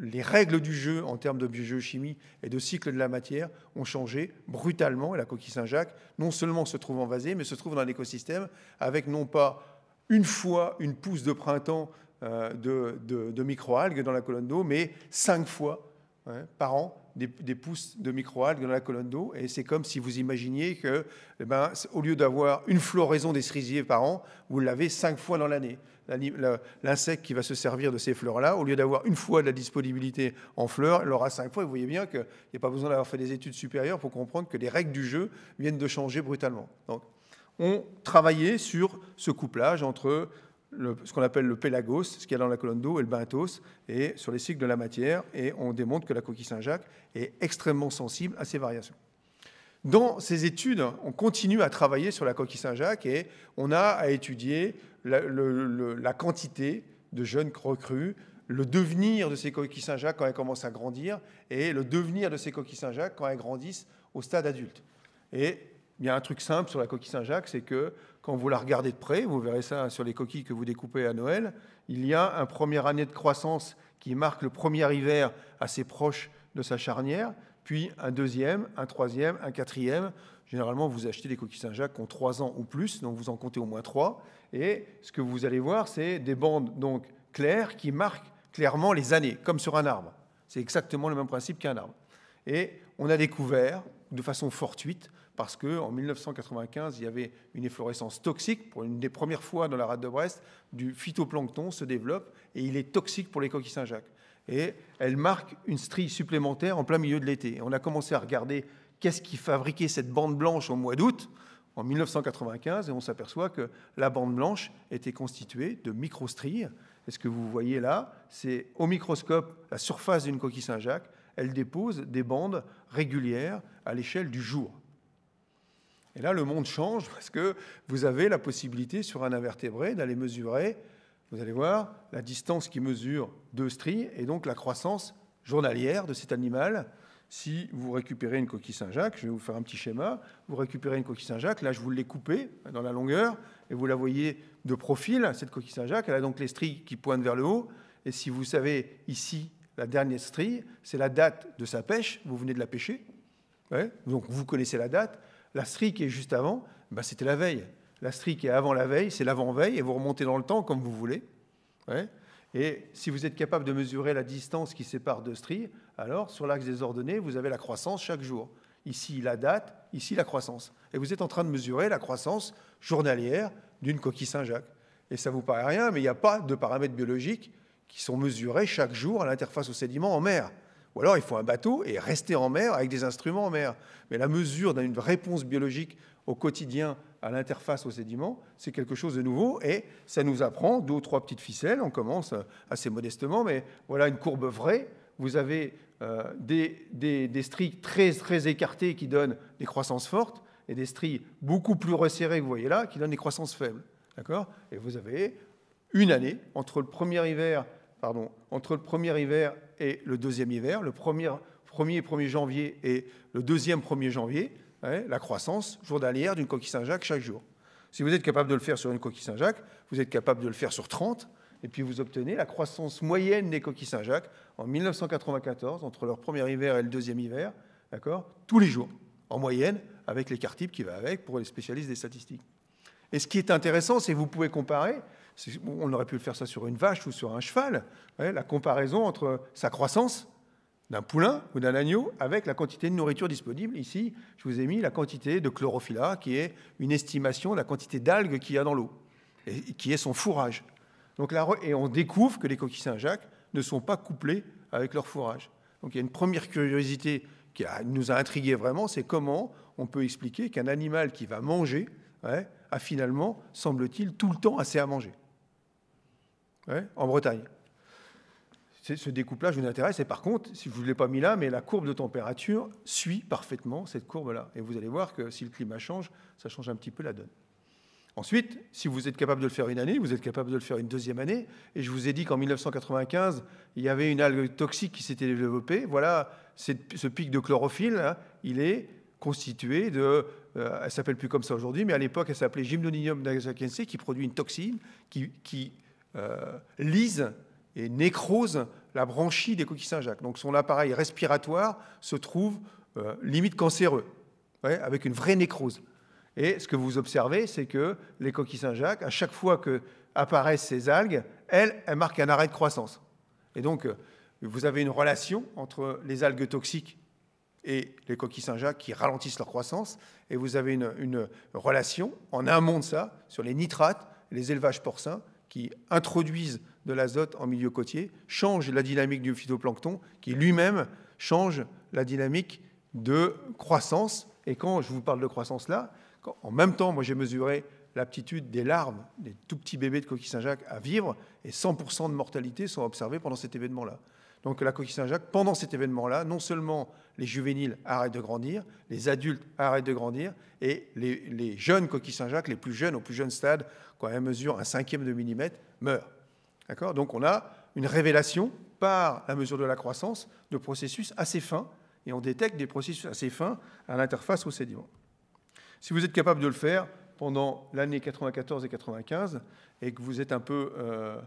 les règles du jeu en termes de biochimie et de cycle de la matière ont changé brutalement. Et la coquille Saint-Jacques, non seulement se trouve envasée, mais se trouve dans l'écosystème avec non pas une fois une pousse de printemps euh, de, microalgues dans la colonne d'eau, mais cinq fois hein, par an des, pousses de microalgues dans la colonne d'eau. Et c'est comme si vous imaginiez que, eh ben, au lieu d'avoir une floraison des cerisiers par an, vous l'avez cinq fois dans l'année l'insecte qui va se servir de ces fleurs-là, au lieu d'avoir une fois de la disponibilité en fleurs, elle aura cinq fois. Et vous voyez bien qu'il n'y a pas besoin d'avoir fait des études supérieures pour comprendre que les règles du jeu viennent de changer brutalement. Donc, on travaillait sur ce couplage entre ce qu'on appelle le pélagos, ce qu'il y a dans la colonne d'eau, et le benthos, et sur les cycles de la matière, et on démontre que la coquille Saint-Jacques est extrêmement sensible à ces variations. Dans ces études, on continue à travailler sur la coquille Saint-Jacques et on a à étudier la, quantité de jeunes recrues, le devenir de ces coquilles Saint-Jacques quand elles commencent à grandir et le devenir de ces coquilles Saint-Jacques quand elles grandissent au stade adulte. Et il y a un truc simple sur la coquille Saint-Jacques, c'est que quand vous la regardez de près, vous verrez ça sur les coquilles que vous découpez à Noël, il y a un premier année de croissance qui marque le premier hiver assez proche de sa charnière puis un deuxième, un troisième, un quatrième. Généralement, vous achetez des coquilles Saint-Jacques qui ont trois ans ou plus, donc vous en comptez au moins trois. Et ce que vous allez voir, c'est des bandes donc claires qui marquent clairement les années, comme sur un arbre. C'est exactement le même principe qu'un arbre. Et on a découvert, de façon fortuite, parce qu'en 1995, il y avait une efflorescence toxique. Pour une des premières fois dans la rade de Brest, du phytoplancton se développe et il est toxique pour les coquilles Saint-Jacques et elle marque une strie supplémentaire en plein milieu de l'été. On a commencé à regarder qu'est-ce qui fabriquait cette bande blanche au mois d'août en 1995 et on s'aperçoit que la bande blanche était constituée de microstries. Et ce que vous voyez là, c'est au microscope la surface d'une coquille Saint-Jacques, elle dépose des bandes régulières à l'échelle du jour. Et là, le monde change parce que vous avez la possibilité sur un invertébré d'aller mesurer vous allez voir la distance qui mesure deux stries et donc la croissance journalière de cet animal. Si vous récupérez une coquille Saint-Jacques, je vais vous faire un petit schéma, vous récupérez une coquille Saint-Jacques, là je vous l'ai coupée dans la longueur et vous la voyez de profil, cette coquille Saint-Jacques, elle a donc les stries qui pointent vers le haut. Et si vous savez ici la dernière strie, c'est la date de sa pêche, vous venez de la pêcher, donc vous connaissez la date. La strie qui est juste avant, ben, c'était la veille. La qui est avant la veille, c'est l'avant-veille, et vous remontez dans le temps comme vous voulez. Et si vous êtes capable de mesurer la distance qui sépare deux stries, alors sur l'axe des ordonnées, vous avez la croissance chaque jour. Ici, la date, ici, la croissance. Et vous êtes en train de mesurer la croissance journalière d'une coquille Saint-Jacques. Et ça vous paraît rien, mais il n'y a pas de paramètres biologiques qui sont mesurés chaque jour à l'interface au sédiment en mer. Ou alors il faut un bateau et rester en mer avec des instruments en mer. Mais la mesure d'une réponse biologique au quotidien à l'interface aux sédiments, c'est quelque chose de nouveau et ça nous apprend deux ou trois petites ficelles. On commence euh, assez modestement, mais voilà une courbe vraie. Vous avez euh, des, des, stries très, très écartées qui donnent des croissances fortes et des stries beaucoup plus resserrées, vous voyez là, qui donnent des croissances faibles. D'accord Et vous avez une année entre le premier hiver, pardon, entre le premier hiver et le deuxième hiver, le premier, premier 1er janvier et le deuxième 1er janvier, la croissance journalière d'une coquille Saint-Jacques chaque jour. Si vous êtes capable de le faire sur une coquille Saint-Jacques, vous êtes capable de le faire sur 30, et puis vous obtenez la croissance moyenne des coquilles Saint-Jacques en 1994, entre leur premier hiver et le deuxième hiver, d'accord, tous les jours, en moyenne, avec l'écart type qui va avec pour les spécialistes des statistiques. Et ce qui est intéressant, c'est que vous pouvez comparer, on aurait pu le faire ça sur une vache ou sur un cheval, la comparaison entre sa croissance d'un poulain ou d'un agneau avec la quantité de nourriture disponible. Ici, je vous ai mis la quantité de chlorophylla, qui est une estimation de la quantité d'algues qu'il y a dans l'eau, et qui est son fourrage. et on découvre que les coquilles Saint-Jacques ne sont pas couplées avec leur fourrage. Donc il y a une première curiosité qui nous a intrigués vraiment, c'est comment on peut expliquer qu'un animal qui va manger hein, a finalement, semble-t-il, tout le temps assez à manger. en Bretagne ce découplage vous intéresse. Et par contre, si je ne vous l'ai pas mis là, mais la courbe de température suit parfaitement cette courbe-là. Et vous allez voir que si le climat change, ça change un petit peu la donne. Ensuite, si vous êtes capable de le faire une année, vous êtes capable de le faire une deuxième année. Et je vous ai dit qu'en 1995, il y avait une algue toxique qui s'était développée. Voilà, ce pic de chlorophylle, hein, il est constitué de, euh, elle s'appelle plus comme ça aujourd'hui, mais à l'époque elle s'appelait Gymnodinium nagasakensei, qui produit une toxine qui, euh, lise et nécrose la branchie des coquilles Saint-Jacques. Donc son appareil respiratoire se trouve euh, limite cancéreux, avec une vraie nécrose. Et ce que vous observez, c'est que les coquilles Saint-Jacques, à chaque fois que apparaissent ces algues, elles, elles marquent un arrêt de croissance. Et donc, euh, vous avez une relation entre les algues toxiques et les coquilles Saint-Jacques qui ralentissent leur croissance, et vous avez une, relation en amont de ça sur les nitrates, les élevages porcins qui introduisent de l'azote en milieu côtier changent la dynamique du phytoplancton qui lui-même change la dynamique de croissance. Et quand je vous parle de croissance là, en même temps, moi j'ai mesuré l'aptitude des larves, des tout petits bébés de coquille Saint-Jacques à vivre, et 100% de mortalité sont observées pendant cet événement-là. Donc la coquille Saint-Jacques, pendant cet événement-là, non seulement les juvéniles arrêtent de grandir, les adultes arrêtent de grandir, et les, jeunes coquilles Saint-Jacques, les plus jeunes, au plus jeune stade, quand elles mesurent un cinquième de millimètre, meurent. D'accord Donc on a une révélation par la mesure de la croissance de processus assez fins, et on détecte des processus assez fins à l'interface au sédiment. Si vous êtes capable de le faire pendant l'année 94 et 95, et que vous êtes un peu... Euh,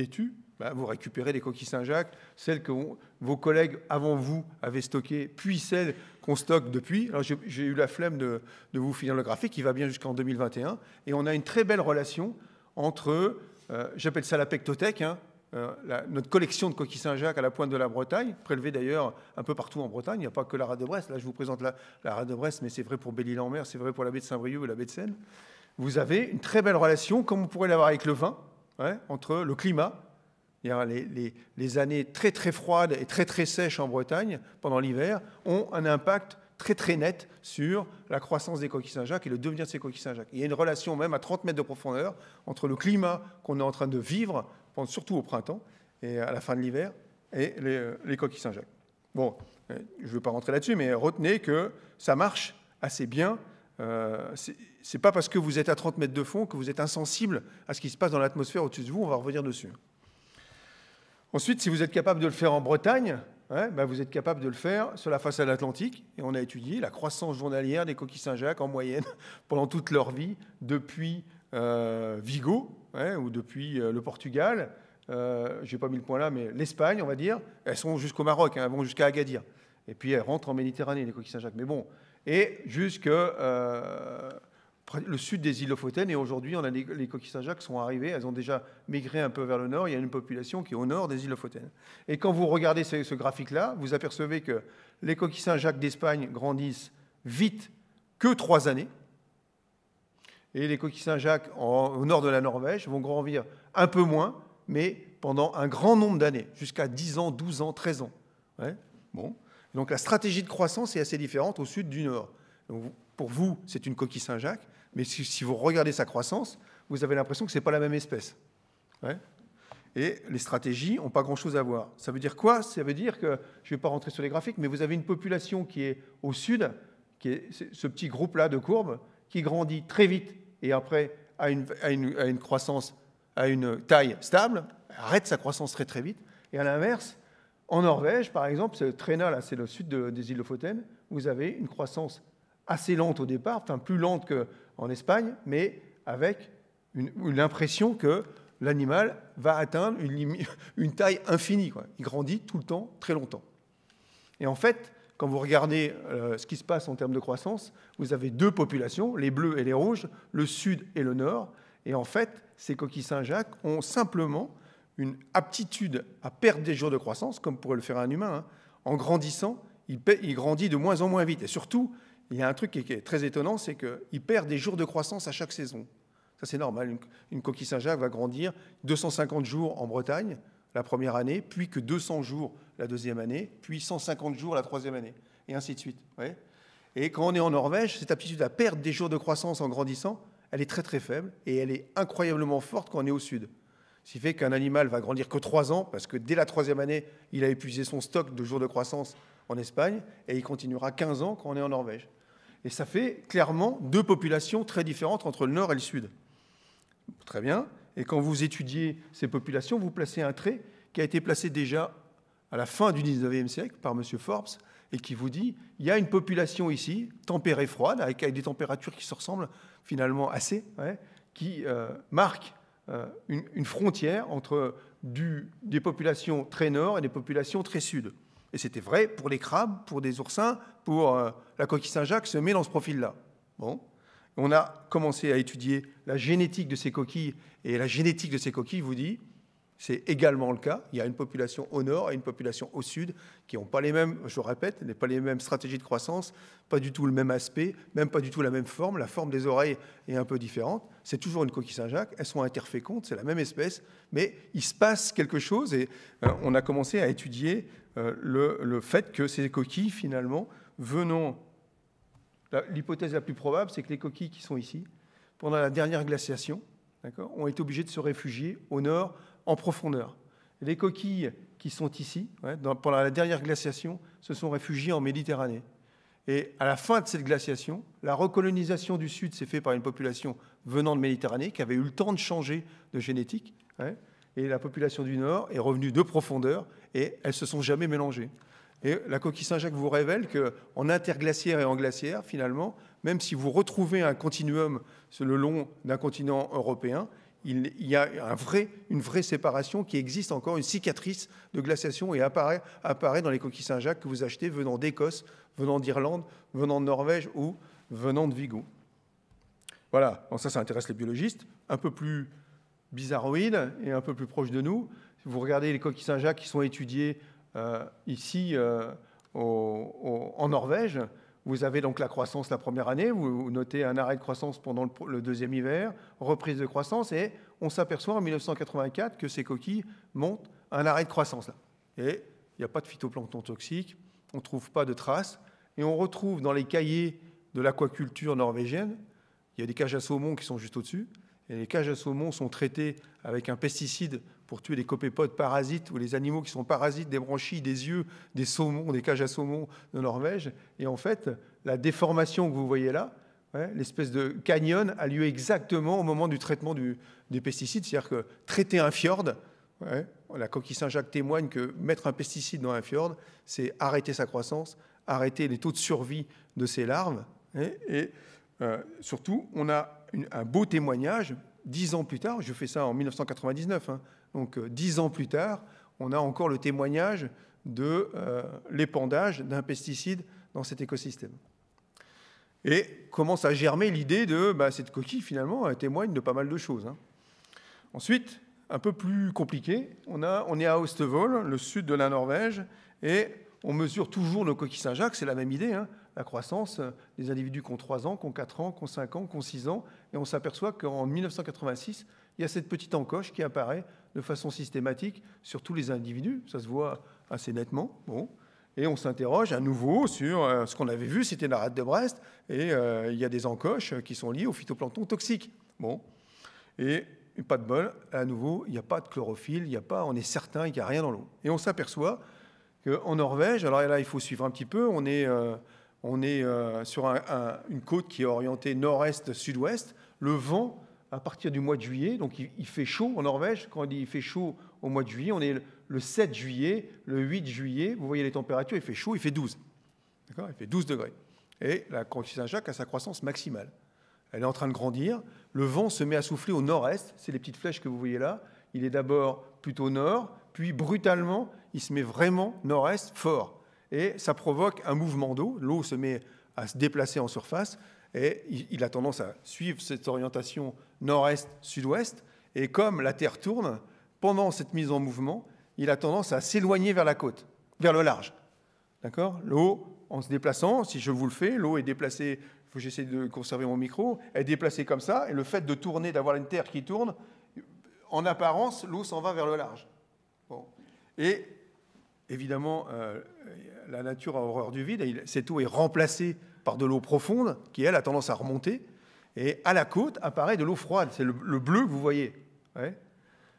têtu, bah, vous récupérez les coquilles Saint-Jacques, celles que vos collègues avant vous avaient stockées, puis celles qu'on stocke depuis. Alors j'ai eu la flemme de, vous finir le graphique, qui va bien jusqu'en 2021, et on a une très belle relation entre, euh, j'appelle ça la pectothèque, hein, euh, notre collection de coquilles Saint-Jacques à la pointe de la Bretagne, prélevée d'ailleurs un peu partout en Bretagne, il n'y a pas que la rade de Brest, là je vous présente la, rade de Brest, mais c'est vrai pour Belle-Île-en-Mer, c'est vrai pour la baie de Saint-Brieuc et la baie de Seine. Vous avez une très belle relation, comme on pourrait l'avoir avec le vin, entre le climat, les, les, années très très froides et très très sèches en Bretagne pendant l'hiver ont un impact très très net sur la croissance des coquilles Saint-Jacques et le devenir de ces coquilles Saint-Jacques. Il y a une relation même à 30 mètres de profondeur entre le climat qu'on est en train de vivre, surtout au printemps et à la fin de l'hiver, et les, euh, coquilles Saint-Jacques. Bon, euh, je ne veux pas rentrer là-dessus, mais retenez que ça marche assez bien. Euh, n'est pas parce que vous êtes à 30 mètres de fond que vous êtes insensible à ce qui se passe dans l'atmosphère au-dessus de vous. On va revenir dessus. Ensuite, si vous êtes capable de le faire en Bretagne, hein, bah, vous êtes capable de le faire sur la façade atlantique. Et on a étudié la croissance journalière des coquilles Saint-Jacques en moyenne pendant toute leur vie, depuis euh, Vigo hein, ou depuis euh, le Portugal. Euh, Je n'ai pas mis le point là, mais l'Espagne, on va dire. Elles sont jusqu'au Maroc, hein, elles vont jusqu'à Agadir. Et puis elles rentrent en Méditerranée, les coquilles Saint-Jacques. Mais bon, et jusque le sud des îles Lofoten. Et aujourd'hui, on a les, coquilles Saint-Jacques sont arrivées. Elles ont déjà migré un peu vers le nord. Il y a une population qui est au nord des îles Lofoten. Et quand vous regardez ce, graphique-là, vous apercevez que les coquilles Saint-Jacques d'Espagne grandissent vite que trois années. Et les coquilles Saint-Jacques au nord de la Norvège vont grandir un peu moins, mais pendant un grand nombre d'années, jusqu'à 10 ans, 12 ans, 13 ans. Bon. Donc la stratégie de croissance est assez différente au sud du nord. pour vous, c'est une coquille Saint-Jacques. Mais si, vous regardez sa croissance, vous avez l'impression que ce n'est pas la même espèce. Et les stratégies n'ont pas grand-chose à voir. Ça veut dire quoi Ça veut dire que, je ne vais pas rentrer sur les graphiques, mais vous avez une population qui est au sud, qui est ce petit groupe-là de courbes, qui grandit très vite et après a une, a une, a une croissance, à une taille stable, arrête sa croissance très très vite. Et à l'inverse, en Norvège, par exemple, ce Tréna, là, c'est le sud des îles Lofoten, vous avez une croissance assez lente au départ, enfin plus lente que en Espagne, mais avec l'impression que l'animal va atteindre une, taille infinie. Il grandit tout le temps, très longtemps. Et en fait, quand vous regardez euh, ce qui se passe en termes de croissance, vous avez deux populations, les bleus et les rouges, le sud et le nord. Et en fait, ces coquilles Saint-Jacques ont simplement une aptitude à perdre des jours de croissance, comme pourrait le faire un humain. Hein. En grandissant, il grandit de moins en moins vite. Et surtout, il y a un truc qui est très étonnant, c'est qu'il perd des jours de croissance à chaque saison. Ça, c'est normal. Une, coquille Saint-Jacques va grandir 250 jours en Bretagne la première année, puis que 200 jours la deuxième année, puis 150 jours la troisième année, et ainsi de suite. Et quand on est en Norvège, cette aptitude à perdre des jours de croissance en grandissant, elle est très très faible, et elle est incroyablement forte quand on est au sud. Ce qui fait qu'un animal va grandir que trois ans, parce que dès la troisième année, il a épuisé son stock de jours de croissance en Espagne, et il continuera 15 ans quand on est en Norvège. Et ça fait clairement deux populations très différentes entre le nord et le sud. Très bien. Et quand vous étudiez ces populations, vous placez un trait qui a été placé déjà à la fin du 19e siècle par M. Forbes et qui vous dit il y a une population ici, tempérée froide, avec, des températures qui se ressemblent finalement assez, qui euh, marque euh, une, frontière entre des populations très nord et des populations très sud. Et c'était vrai pour les crabes, pour des oursins, pour euh, la coquille Saint-Jacques se met dans ce profil-là. Bon. On a commencé à étudier la génétique de ces coquilles, et la génétique de ces coquilles vous dit, c'est également le cas. Il y a une population au nord et une population au sud qui n'ont pas les mêmes, je répète, répète, pas les mêmes stratégies de croissance, pas du tout le même aspect, même pas du tout la même forme. La forme des oreilles est un peu différente. C'est toujours une coquille Saint-Jacques. Elles sont interfécondes, c'est la même espèce, mais il se passe quelque chose et euh, on a commencé à étudier euh, le, fait que ces coquilles, finalement, venant... L'hypothèse la plus probable, c'est que les coquilles qui sont ici, pendant la dernière glaciation, ont été obligées de se réfugier au nord, en profondeur. Les coquilles qui sont ici, pendant la dernière glaciation, se sont réfugiées en Méditerranée. Et à la fin de cette glaciation, la recolonisation du Sud s'est faite par une population venant de Méditerranée qui avait eu le temps de changer de génétique et la population du Nord est revenue de profondeur et elles se sont jamais mélangées. Et la coquille Saint-Jacques vous révèle que en interglaciaire et en glaciaire, finalement, même si vous retrouvez un continuum le long d'un continent européen, il y a une vraie séparation qui existe encore, une cicatrice de glaciation et apparaît, dans les coquilles Saint-Jacques que vous achetez venant d'Écosse, venant d'Irlande, venant de Norvège ou venant de Vigo. Voilà, bon, ça, ça intéresse les biologistes. Un peu plus bizarroïde et un peu plus proche de nous. Vous regardez les coquilles Saint-Jacques qui sont étudiées euh, ici euh, en Norvège. Vous avez donc la croissance la première année, vous notez un arrêt de croissance pendant le, deuxième hiver, reprise de croissance, et on s'aperçoit en 1984 que ces coquilles montent un arrêt de croissance. Là. Et il n'y a pas de phytoplancton toxique, on ne trouve pas de traces, et on retrouve dans les cahiers de l'aquaculture norvégienne, il y a des cages à saumon qui sont juste au-dessus, les cages à saumon sont traitées avec un pesticide pour tuer les copépodes parasites ou les animaux qui sont parasites des branchies, des yeux, des saumons, des cages à saumon de Norvège. Et en fait, la déformation que vous voyez là, l'espèce de canyon, a lieu exactement au moment du traitement du, des pesticides. C'est-à-dire que traiter un fjord, la coquille Saint-Jacques témoigne que mettre un pesticide dans un fjord, c'est arrêter sa croissance, arrêter les taux de survie de ses larves. Et, euh, surtout, on a un beau témoignage. Dix ans plus tard, je fais ça en 1999, hein. donc euh, dix ans plus tard, on a encore le témoignage de euh, l'épandage d'un pesticide dans cet écosystème. Et commence à germer l'idée de bah, cette coquille, finalement, elle témoigne de pas mal de choses. Hein. Ensuite, un peu plus compliqué, on, est à Austevoll, le sud de la Norvège, et on mesure toujours nos coquilles Saint-Jacques, c'est la même idée. Hein la croissance, des individus qui ont 3 ans, qui ont 4 ans, qui ont 5 ans, qui ont 6 ans, et on s'aperçoit qu'en 1986, il y a cette petite encoche qui apparaît de façon systématique sur tous les individus, ça se voit assez nettement. Bon. Et on s'interroge à nouveau sur euh, ce qu'on avait vu, c'était la rate de Brest, et euh, il y a des encoches qui sont liées au phytoplancton toxique. Bon. Et pas de bol, à nouveau, il n'y a pas de chlorophylle, il n'y a pas, on est certain qu'il n'y a rien dans l'eau. Et on s'aperçoit qu'en Norvège, alors là, il faut suivre un petit peu, on est... Euh, on est euh, sur une côte qui est orientée nord-est-sud-ouest. Le vent, à partir du mois de juillet, donc il, fait chaud en Norvège. Quand on dit il fait chaud au mois de juillet, on est le, 7 juillet, le 8 juillet. Vous voyez les températures, il fait chaud, il fait 12. Il fait 12 degrés. Et la Croix Saint-Jacques a sa croissance maximale. Elle est en train de grandir. Le vent se met à souffler au nord-est. C'est les petites flèches que vous voyez là. Il est d'abord plutôt nord, puis brutalement, il se met vraiment nord-est fort et ça provoque un mouvement d'eau. L'eau se met à se déplacer en surface et il a tendance à suivre cette orientation nord-est-sud-ouest. Et comme la Terre tourne, pendant cette mise en mouvement, il a tendance à s'éloigner vers la côte, vers le large. D'accord L'eau, en se déplaçant, si je vous le fais, l'eau est déplacée, faut que j'essaie de conserver mon micro, elle est déplacée comme ça, et le fait de tourner, d'avoir une Terre qui tourne, en apparence, l'eau s'en va vers le large. Bon. Et évidemment, euh, la nature a horreur du vide, cette eau est remplacée par de l'eau profonde, qui, elle, a tendance à remonter, et à la côte apparaît de l'eau froide, c'est le, bleu que vous voyez.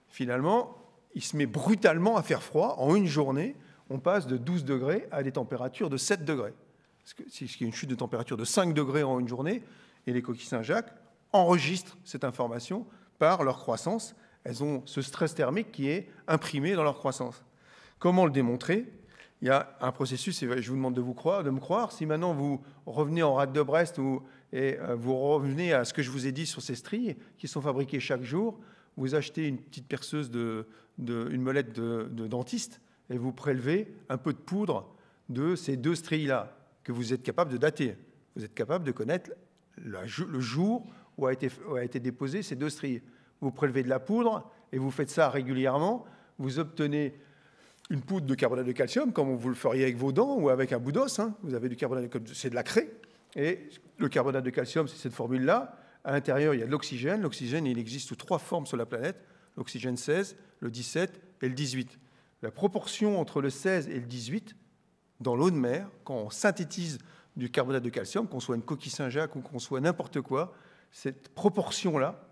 Finalement, il se met brutalement à faire froid. En une journée, on passe de 12 degrés à des températures de 7 degrés, ce qui est une chute de température de 5 degrés en une journée, et les coquilles Saint-Jacques enregistrent cette information par leur croissance. Elles ont ce stress thermique qui est imprimé dans leur croissance. Comment le démontrer Il y a un processus, et je vous demande de, vous croire, de me croire. Si maintenant vous revenez en rade de Brest ou, et euh, vous revenez à ce que je vous ai dit sur ces stries qui sont fabriquées chaque jour, vous achetez une petite perceuse, de, une molette de, dentiste et vous prélevez un peu de poudre de ces deux stries-là que vous êtes capable de dater. Vous êtes capable de connaître le jour où a, été, où a été déposé ces deux stries. Vous prélevez de la poudre et vous faites ça régulièrement. Vous obtenez une poudre de carbonate de calcium, comme vous le feriez avec vos dents ou avec un bout d'os. Hein. Vous avez du carbonate c'est de la craie. Et le carbonate de calcium, c'est cette formule-là. À l'intérieur, il y a de l'oxygène. L'oxygène, il existe sous trois formes sur la planète l'oxygène 16, le 17 et le 18. La proportion entre le 16 et le 18 dans l'eau de mer, quand on synthétise du carbonate de calcium, qu'on soit une coquille Saint-Jacques ou qu'on soit n'importe quoi, cette proportion-là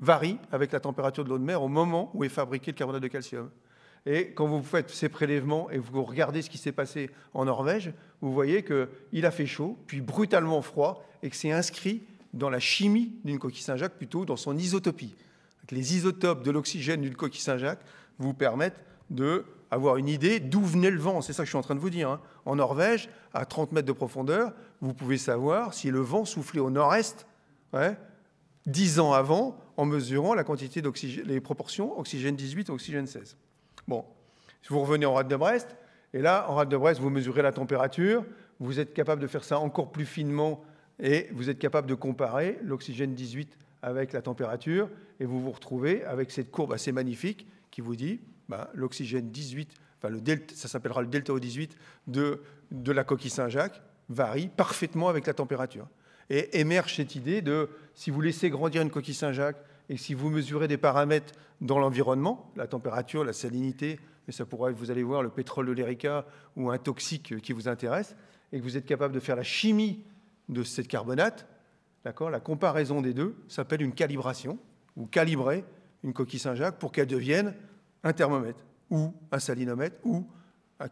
varie avec la température de l'eau de mer au moment où est fabriqué le carbonate de calcium. Et quand vous faites ces prélèvements et vous regardez ce qui s'est passé en Norvège, vous voyez qu'il a fait chaud, puis brutalement froid, et que c'est inscrit dans la chimie d'une coquille Saint-Jacques, plutôt dans son isotopie. Les isotopes de l'oxygène d'une coquille Saint-Jacques vous permettent d'avoir une idée d'où venait le vent. C'est ça que je suis en train de vous dire. Hein. En Norvège, à 30 mètres de profondeur, vous pouvez savoir si le vent soufflait au nord-est ouais, 10 ans avant en mesurant la quantité les proportions oxygène 18, oxygène 16. Bon, si vous revenez en rade de Brest, et là, en rade de Brest, vous mesurez la température, vous êtes capable de faire ça encore plus finement et vous êtes capable de comparer l'oxygène 18 avec la température et vous vous retrouvez avec cette courbe assez magnifique qui vous dit ben, l'oxygène 18, ça s'appellera le delta O18 de, de la coquille Saint-Jacques, varie parfaitement avec la température. Et émerge cette idée de si vous laissez grandir une coquille Saint-Jacques et si vous mesurez des paramètres dans l'environnement, la température, la salinité, et ça pourrait, vous allez voir, le pétrole de l'Erica ou un toxique qui vous intéresse, et que vous êtes capable de faire la chimie de cette carbonate, la comparaison des deux s'appelle une calibration. ou calibrer une coquille Saint-Jacques pour qu'elle devienne un thermomètre ou un salinomètre ou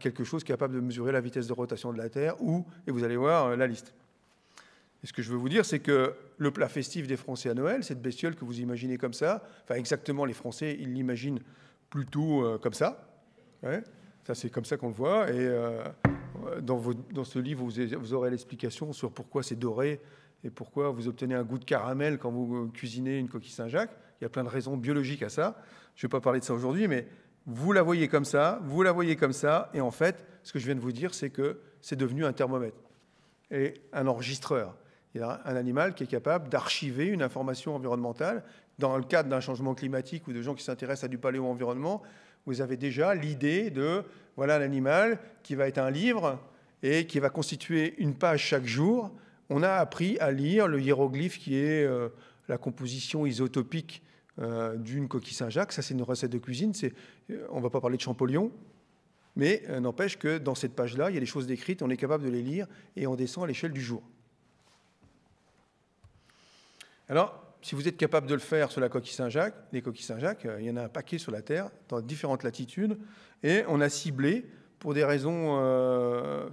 quelque chose capable de mesurer la vitesse de rotation de la Terre ou, et vous allez voir euh, la liste. Et ce que je veux vous dire, c'est que le plat festif des Français à Noël, cette bestiole que vous imaginez comme ça, enfin exactement les Français, ils l'imaginent plutôt euh, comme ça. Ça, c'est comme ça qu'on le voit. Et euh, dans, ce livre, vous, vous aurez l'explication sur pourquoi c'est doré et pourquoi vous obtenez un goût de caramel quand vous euh, cuisinez une coquille Saint-Jacques. Il y a plein de raisons biologiques à ça. Je ne vais pas parler de ça aujourd'hui, mais vous la voyez comme ça, vous la voyez comme ça, et en fait, ce que je viens de vous dire, c'est que c'est devenu un thermomètre et un enregistreur. Il y a un animal qui est capable d'archiver une information environnementale. Dans le cadre d'un changement climatique ou de gens qui s'intéressent à du paléo-environnement, vous avez déjà l'idée de voilà un animal qui va être un livre et qui va constituer une page chaque jour. On a appris à lire le hiéroglyphe qui est euh, la composition isotopique euh, d'une coquille Saint-Jacques. Ça, c'est une recette de cuisine. Euh, on ne va pas parler de Champollion, mais n'empêche que dans cette page-là, il y a des choses décrites, on est capable de les lire et on descend à l'échelle du jour. Alors, si vous êtes capable de le faire sur la coquille Saint-Jacques, les coquilles Saint-Jacques, euh, il y en a un paquet sur la Terre, dans différentes latitudes, et on a ciblé pour des raisons. Euh,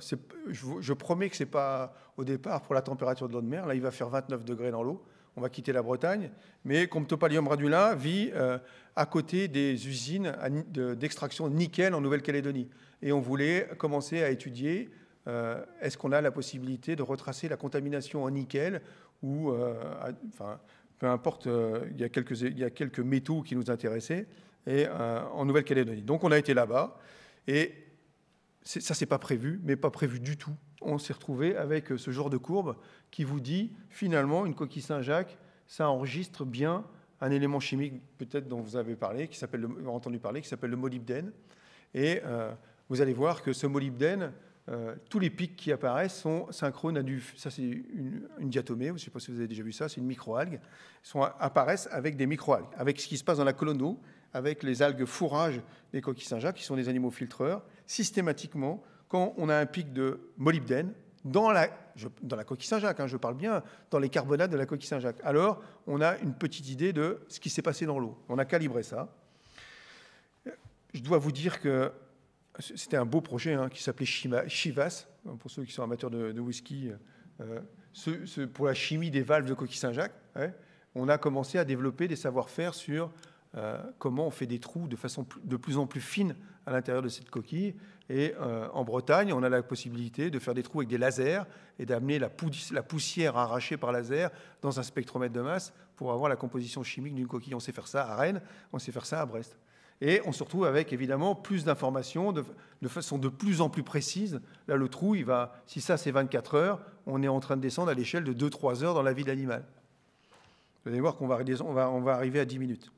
je, promets que ce n'est pas au départ pour la température de l'eau de mer. Là, il va faire 29 degrés dans l'eau. On va quitter la Bretagne. Mais Comptopalium radula vit euh, à côté des usines d'extraction nickel en Nouvelle-Calédonie. Et on voulait commencer à étudier est-ce qu'on a la possibilité de retracer la contamination en nickel ou euh, enfin, peu importe, euh, il, y a quelques, il quelques métaux qui nous intéressaient, et euh, en Nouvelle-Calédonie. Donc on a été là-bas, et ça, c'est pas prévu, mais pas prévu du tout. On s'est retrouvé avec ce genre de courbe qui vous dit, finalement, une coquille Saint-Jacques, ça enregistre bien un élément chimique, peut-être dont vous avez parlé, qui s'appelle, entendu parler, qui s'appelle le molybdène. Et vous allez voir que ce molybdène, euh, tous les pics qui apparaissent sont synchrones à du... Ça, c'est une, diatomée, je ne sais pas si vous avez déjà vu ça, c'est une microalgue. Sont, apparaissent avec des microalgues, avec ce qui se passe dans la colonne d'eau, avec les algues fourrage des coquilles Saint-Jacques, qui sont des animaux filtreurs, systématiquement, quand on a un pic de molybdène, dans la, dans la coquille Saint-Jacques, hein, je parle bien, dans les carbonates de la coquille Saint-Jacques. Alors, on a une petite idée de ce qui s'est passé dans l'eau. On a calibré ça. Je dois vous dire que c'était un beau projet hein, qui s'appelait Chivas, hein, pour ceux qui sont amateurs de, whisky, euh, pour la chimie des valves de coquille Saint-Jacques. on a commencé à développer des savoir-faire sur euh, comment on fait des trous de façon de plus en plus fine à l'intérieur de cette coquille. Et euh, en Bretagne, on a la possibilité de faire des trous avec des lasers et d'amener la, poussière arrachée par laser dans un spectromètre de masse pour avoir la composition chimique d'une coquille. On sait faire ça à Rennes, on sait faire ça à Brest. Et on se retrouve avec évidemment plus d'informations de, façon de plus en plus précise. Là, le trou, il va, si ça c'est 24 heures, on est en train de descendre à l'échelle de 2-3 heures dans la vie de l'animal. Vous allez voir qu'on va, on va, arriver à 10 minutes.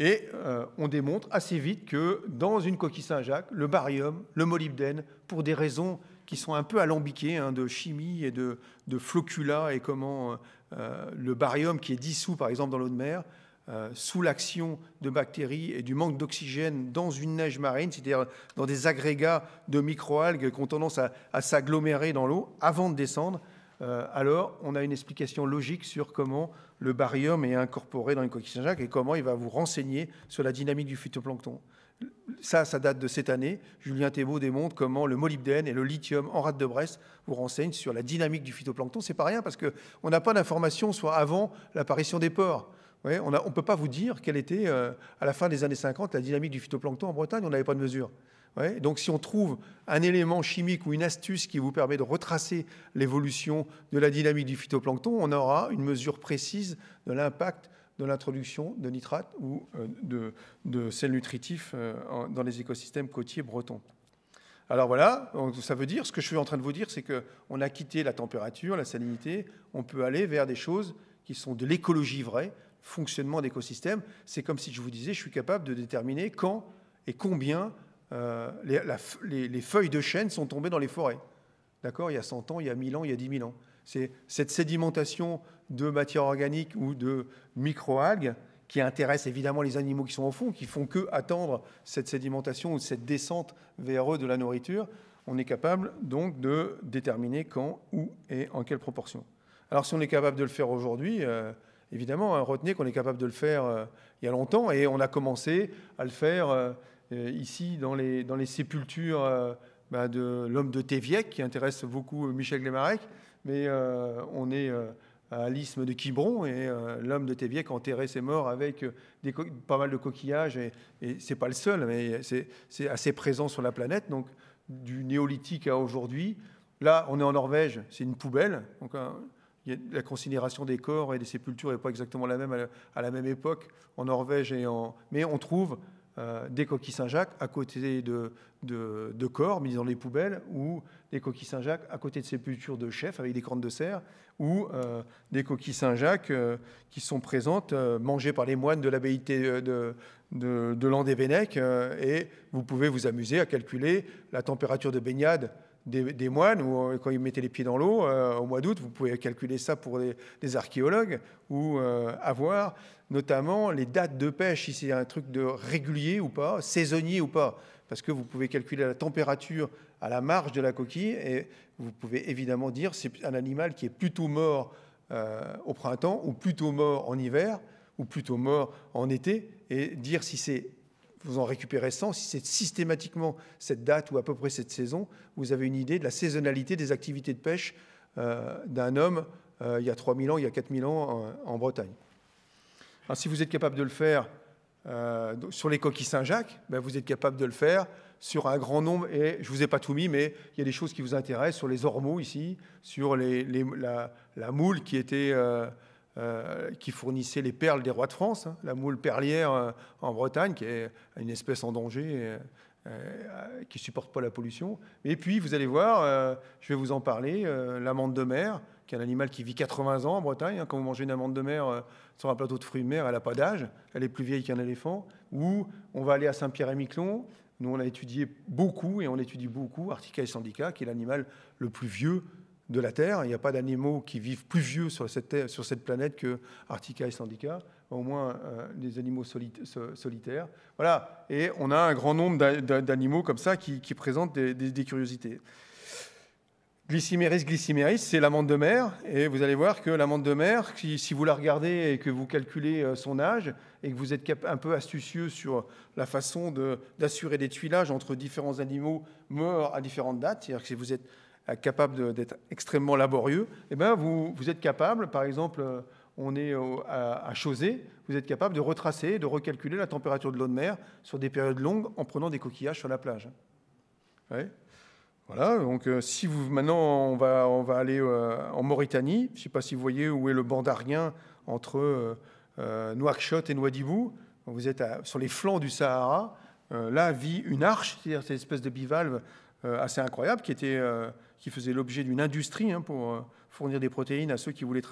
Et euh, on démontre assez vite que dans une coquille Saint-Jacques, le barium, le molybdène, pour des raisons qui sont un peu alambiquées hein, de chimie et de, de flocula et comment euh, euh, le barium qui est dissous par exemple dans l'eau de mer, euh, sous l'action de bactéries et du manque d'oxygène dans une neige marine, c'est-à-dire dans des agrégats de microalgues qui ont tendance à, s'agglomérer dans l'eau avant de descendre, euh, alors on a une explication logique sur comment le barium est incorporé dans les coquilles Saint-Jacques et comment il va vous renseigner sur la dynamique du phytoplancton. Ça, ça date de cette année. Julien Thébault démontre comment le molybdène et le lithium en rate de Brest vous renseignent sur la dynamique du phytoplancton. C'est pas rien parce qu'on n'a pas d'informations soit avant l'apparition des pores on ne peut pas vous dire quelle était, euh, à la fin des années 50, la dynamique du phytoplancton en Bretagne. On n'avait pas de mesure. donc si on trouve un élément chimique ou une astuce qui vous permet de retracer l'évolution de la dynamique du phytoplancton, on aura une mesure précise de l'impact de l'introduction de nitrates ou euh, de, de sel nutritif euh, dans les écosystèmes côtiers bretons. Alors voilà, ça veut dire, ce que je suis en train de vous dire, c'est qu'on a quitté la température, la salinité, on peut aller vers des choses qui sont de l'écologie vraie, fonctionnement d'écosystème. C'est comme si je vous disais, je suis capable de déterminer quand et combien euh, les, feuilles de chêne sont tombées dans les forêts. D'accord Il y a 100 ans, il y a 1000 ans, il y a 10 000 ans. C'est cette sédimentation de matière organique ou de microalgues qui intéresse évidemment les animaux qui sont au fond, qui font que attendre cette sédimentation ou cette descente vers eux de la nourriture. On est capable donc de déterminer quand, où et en quelle proportion. Alors si on est capable de le faire aujourd'hui, euh, Évidemment, hein, retenez qu'on est capable de le faire euh, il y a longtemps et on a commencé à le faire euh, euh, ici dans les, dans les sépultures bah, de l'homme de Téviec qui intéresse beaucoup Michel Lemarec. mais on est à l'isthme de Quiberon et l'homme de Téviec enterré ses morts avec des pas mal de coquillages et, c'est pas le seul, mais c'est assez présent sur la planète. Donc du néolithique à aujourd'hui, là on est en Norvège, c'est une poubelle. Donc, la considération des corps et des sépultures n'est pas exactement la même à la, même époque en Norvège et en. Mais on trouve euh, des coquilles Saint-Jacques à côté de, corps mis dans les poubelles, ou des coquilles Saint-Jacques à côté de sépultures de chefs avec des cornes de serre ou euh, des coquilles Saint-Jacques euh, qui sont présentes, mangées par les moines de l'abbaye de, de, de et vous pouvez vous amuser à calculer la température de baignade des, moines, ou euh, quand ils mettaient les pieds dans l'eau, euh, au mois d'août, vous pouvez calculer ça pour des archéologues, ou euh, avoir notamment les dates de pêche, si c'est un truc de régulier ou pas, saisonnier ou pas, parce que vous pouvez calculer la température à la marge de la coquille, et vous pouvez évidemment dire c'est un animal qui est plutôt mort au printemps, ou plutôt mort en hiver, ou plutôt mort en été, et dire si c'est vous en récupérez 100, si c'est systématiquement cette date ou à peu près cette saison, vous avez une idée de la saisonnalité des activités de pêche euh, d'un homme euh, il y a 3000 ans, il y a 4000 ans en, Bretagne. si vous êtes capable de le faire euh, sur les coquilles Saint-Jacques, ben, vous êtes capable de le faire sur un grand nombre, et je ne vous ai pas tout mis, mais il y a des choses qui vous intéressent, sur les ormeaux ici, sur les, la, la, moule qui était... Euh, qui fournissait les perles des rois de France, hein, la moule perlière euh, en Bretagne, qui est une espèce en danger, euh, qui ne supporte pas la pollution. Et puis, vous allez voir, je vais vous en parler, l'amande de mer, qui est un animal qui vit 80 ans en Bretagne. Hein. quand vous mangez une amande de mer sur un plateau de fruits de mer, elle n'a pas d'âge, elle est plus vieille qu'un éléphant. Ou on va aller à Saint-Pierre-et-Miquelon, nous, on a étudié beaucoup, et on étudie beaucoup, Artica et Sandica, qui est l'animal le plus vieux de la Terre. Il n'y a pas d'animaux qui vivent plus vieux sur cette, planète que Artica et Sandica, au moins euh, des animaux solitaires. Voilà, et on a un grand nombre d'animaux comme ça qui, présentent des, curiosités. Glycimeris, Glycimeris, c'est l'amande de mer, et vous allez voir que l'amande de mer, si vous la regardez et que vous calculez euh, son âge, et que vous êtes un peu astucieux sur la façon d'assurer des tuilages entre différents animaux morts à différentes dates, c'est-à-dire que si vous êtes capable d'être extrêmement laborieux, eh bien vous, vous, êtes capable, par exemple, euh, on est à, à vous êtes capable de retracer, de recalculer la température de l'eau de mer sur des périodes longues en prenant des coquillages sur la plage. Voilà, donc euh, si vous, maintenant on va, on va aller euh, en Mauritanie, je ne sais pas si vous voyez où est le bandarien entre Nouakchott et Nouadhibou, vous êtes sur les flancs du Sahara, là vit une arche, c'est-à-dire cette espèce de bivalve assez incroyable qui était qui faisait l'objet d'une industrie hein, pour euh, fournir des protéines à ceux qui voulaient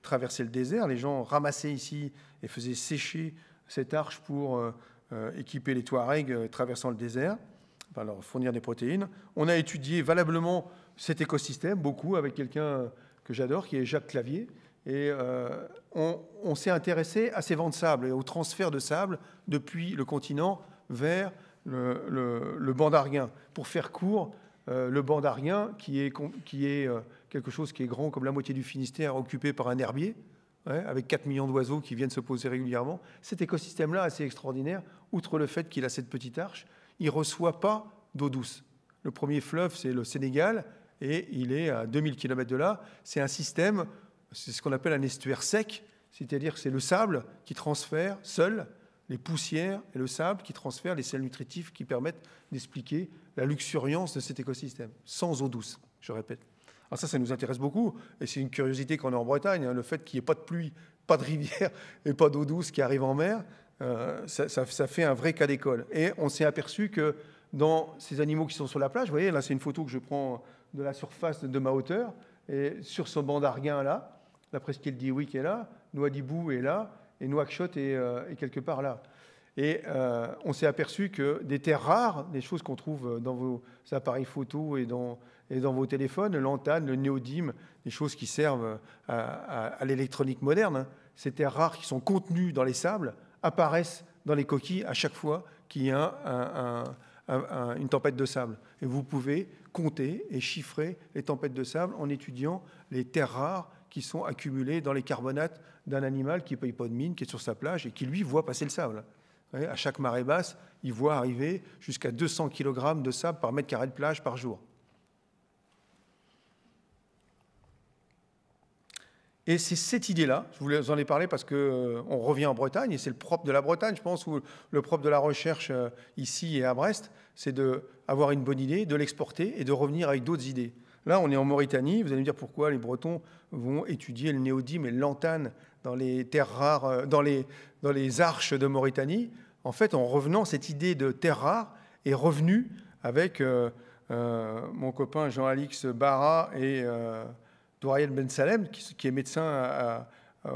traverser le désert. Les gens ramassaient ici et faisaient sécher cette arche pour euh, euh, équiper les Touaregs traversant le désert, pour leur fournir des protéines. On a étudié valablement cet écosystème, beaucoup, avec quelqu'un que j'adore, qui est Jacques Clavier. Et on, s'est intéressé à ces vents de sable et au transfert de sable depuis le continent vers le, le, le banc d'Arguin. Pour faire court, euh, le bandarien, qui qui est euh, quelque chose qui est grand comme la moitié du Finistère, occupé par un herbier, hein, avec 4 millions d'oiseaux qui viennent se poser régulièrement. Cet écosystème-là, assez extraordinaire, outre le fait qu'il a cette petite arche, il ne reçoit pas d'eau douce. Le premier fleuve, c'est le Sénégal, et il est à 2000 km de là. C'est un système, c'est ce qu'on appelle un estuaire sec, c'est-à-dire c'est le sable qui transfère seul les poussières et le sable qui transfèrent les sels nutritifs qui permettent d'expliquer la luxuriance de cet écosystème, sans eau douce, je répète. Alors ça, ça nous intéresse beaucoup, et c'est une curiosité qu'on a en Bretagne, hein, le fait qu'il n'y ait pas de pluie, pas de rivière et pas d'eau douce qui arrive en mer, euh, ça, fait un vrai cas d'école. Et on s'est aperçu que dans ces animaux qui sont sur la plage, vous voyez, là c'est une photo que je prends de la surface de ma hauteur, et sur ce banc d'Arguin là, qu'il presqu'île oui qui est là, Noadibou est là, et Nouakchott euh, est, quelque part là. Et euh, on s'est aperçu que des terres rares, des choses qu'on trouve dans vos appareils photo et dans, et dans vos téléphones, l'antane, le néodyme, des choses qui servent à, l'électronique moderne, hein, ces terres rares qui sont contenues dans les sables apparaissent dans les coquilles à chaque fois qu'il y a une tempête de sable. Et vous pouvez compter et chiffrer les tempêtes de sable en étudiant les terres rares qui sont accumulés dans les carbonates d'un animal qui ne paye pas de mine, qui est sur sa plage et qui, lui, voit passer le sable. À chaque marée basse, il voit arriver jusqu'à 200 kg de sable par mètre carré de plage par jour. Et c'est cette idée-là, je vous en ai parlé parce qu'on euh, on revient en Bretagne, et c'est le propre de la Bretagne, je pense, ou le propre de la recherche euh, ici et à Brest, c'est d'avoir une bonne idée, de l'exporter et de revenir avec d'autres idées. Là, on est en Mauritanie. Vous allez me dire pourquoi les Bretons vont étudier le néodyme et l'antane dans les terres rares, euh, dans les, arches de Mauritanie. En fait, en revenant, cette idée de terre rare est revenue avec euh, euh, mon copain Jean-Alix Barra et euh, Bensalem, Ben Salem, qui, est médecin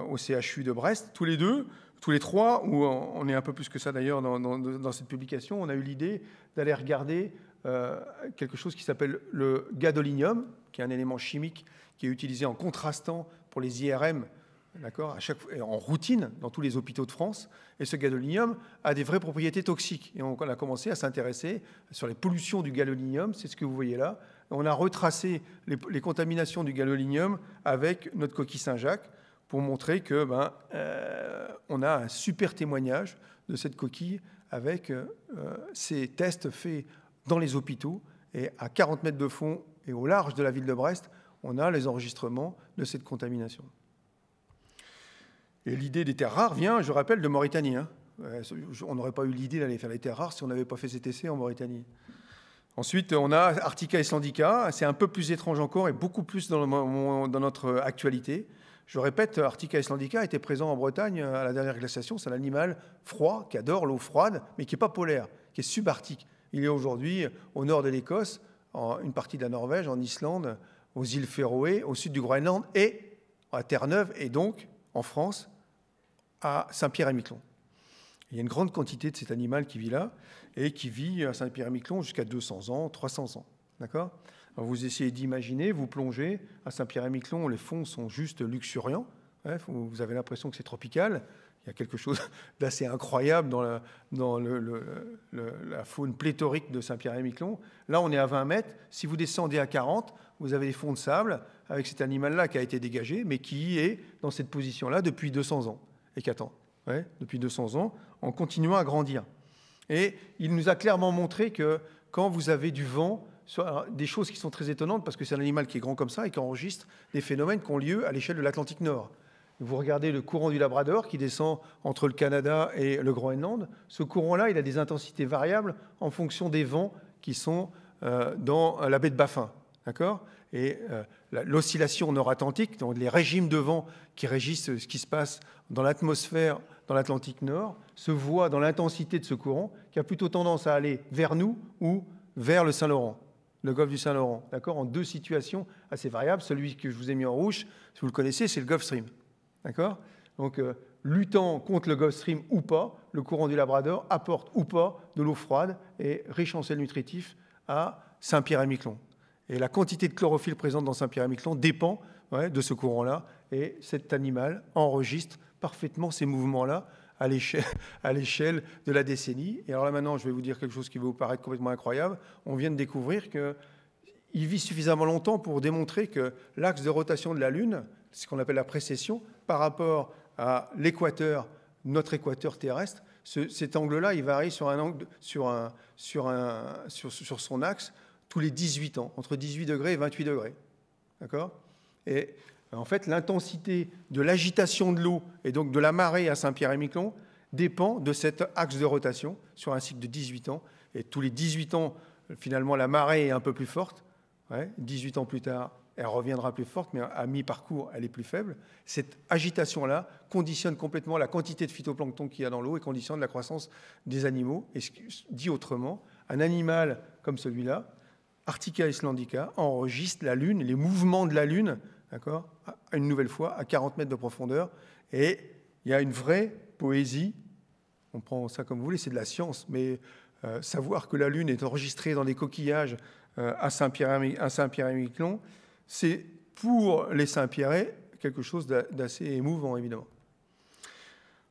au CHU de Brest. Tous les deux, tous les trois, ou on est un peu plus que ça d'ailleurs dans cette publication, on a eu l'idée d'aller regarder euh, quelque chose qui s'appelle le gadolinium, qui est un élément chimique qui est utilisé en contrastant pour les IRM, d'accord, en routine dans tous les hôpitaux de France. Et ce gadolinium a des vraies propriétés toxiques. Et on a commencé à s'intéresser sur les pollutions du gadolinium, c'est ce que vous voyez là. On a retracé les, contaminations du gadolinium avec notre coquille Saint-Jacques pour montrer que ben, euh, on a un super témoignage de cette coquille avec euh, ces tests faits dans les hôpitaux. Et à 40 mètres de fond et au large de la ville de Brest, on a les enregistrements de cette contamination. Et l'idée des terres rares vient, je rappelle, de Mauritanie. Hein. Euh, on n'aurait pas eu l'idée d'aller faire les terres rares si on n'avait pas fait cet essai en Mauritanie. Ensuite, on a Artica islandica. C'est un peu plus étrange encore et beaucoup plus dans, dans notre actualité. Je répète, Artica islandica était présent en Bretagne euh, à la dernière glaciation. C'est un animal froid qui adore l'eau froide, mais qui n'est pas polaire, qui est subarctique. Il est aujourd'hui au nord de l'Écosse, en une partie de la Norvège, en Islande, aux îles Féroé, au sud du Groenland et à Terre-Neuve, et donc en France, à Saint-Pierre-et-Miquelon. Il y a une grande quantité de cet animal qui vit là et qui vit à Saint-Pierre-et-Miquelon jusqu'à 200 ans, 300 ans. D'accord Vous essayez d'imaginer, vous plongez à Saint-Pierre-et-Miquelon, les fonds sont juste luxuriants. Hein, vous avez l'impression que c'est tropical il y a quelque chose d'assez incroyable dans, la, faune pléthorique de Saint-Pierre-et-Miquelon. Là, on est à 20 mètres. Si vous descendez à 40, vous avez des fonds de sable avec cet animal-là qui a été dégagé, mais qui est dans cette position-là depuis 200 ans et qui attend, depuis 200 ans, en continuant à grandir. Et il nous a clairement montré que quand vous avez du vent, des choses qui sont très étonnantes parce que c'est un animal qui est grand comme ça et qui enregistre des phénomènes qui ont lieu à l'échelle de l'Atlantique Nord vous regardez le courant du Labrador qui descend entre le Canada et le Groenland, ce courant-là, il a des intensités variables en fonction des vents qui sont euh, dans la baie de Baffin. D'accord Et euh, l'oscillation nord-atlantique, donc les régimes de vent qui régissent ce qui se passe dans l'atmosphère dans l'Atlantique Nord, se voit dans l'intensité de ce courant qui a plutôt tendance à aller vers nous ou vers le Saint-Laurent le golfe du Saint-Laurent, d'accord, en deux situations assez variables. Celui que je vous ai mis en rouge, si vous le connaissez, c'est le Gulf Stream. D'accord Donc, euh, luttant contre le Gulf Stream ou pas, le courant du Labrador apporte ou pas de l'eau froide et riche en sel nutritif à Saint-Pierre-et-Miquelon. Et la quantité de chlorophylle présente dans Saint-Pierre-et-Miquelon dépend de ce courant-là. Et cet animal enregistre parfaitement ces mouvements-là à l'échelle de la décennie. Et alors là maintenant, je vais vous dire quelque chose qui va vous paraître complètement incroyable. On vient de découvrir qu'il vit suffisamment longtemps pour démontrer que l'axe de rotation de la Lune ce qu'on appelle la précession, par rapport à l'équateur, notre équateur terrestre. Ce, cet angle-là, il varie sur, un angle, sur, un, sur, un, sur, sur son axe tous les 18 ans, entre 18 degrés et 28 degrés. D'accord Et en fait, l'intensité de l'agitation de l'eau et donc de la marée à Saint-Pierre-et-Miquelon dépend de cet axe de rotation sur un cycle de 18 ans. Et tous les 18 ans, finalement, la marée est un peu plus forte. 18 ans plus tard, elle reviendra plus forte, mais à mi-parcours, elle est plus faible. Cette agitation-là conditionne complètement la quantité de phytoplancton qu'il y a dans l'eau et conditionne la croissance des animaux. Et dit autrement, un animal comme celui-là, Artica islandica, enregistre la Lune, les mouvements de la Lune, d'accord, une nouvelle fois, à 40 mètres de profondeur. Et il y a une vraie poésie, on prend ça comme vous voulez, c'est de la science, mais euh, savoir que la Lune est enregistrée dans des coquillages euh, à Saint-Pierre-et-Miquelon, c'est pour les Saint-Pierret quelque chose d'assez émouvant, évidemment.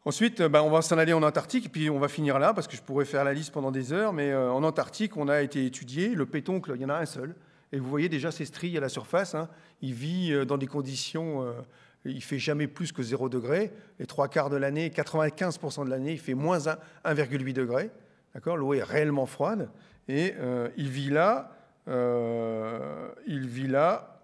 Ensuite, euh, bah, on va s'en aller en Antarctique, et puis on va finir là, parce que je pourrais faire la liste pendant des heures, mais euh, en Antarctique, on a été étudié, le pétoncle, il y en a un seul, et vous voyez déjà ses stries à la surface, hein. il vit euh, dans des conditions, il il fait jamais plus que 0 degré, les trois quarts de l'année, 95% de l'année, il fait moins 1,8 degré, d'accord L'eau est réellement froide, et il vit là, il vit là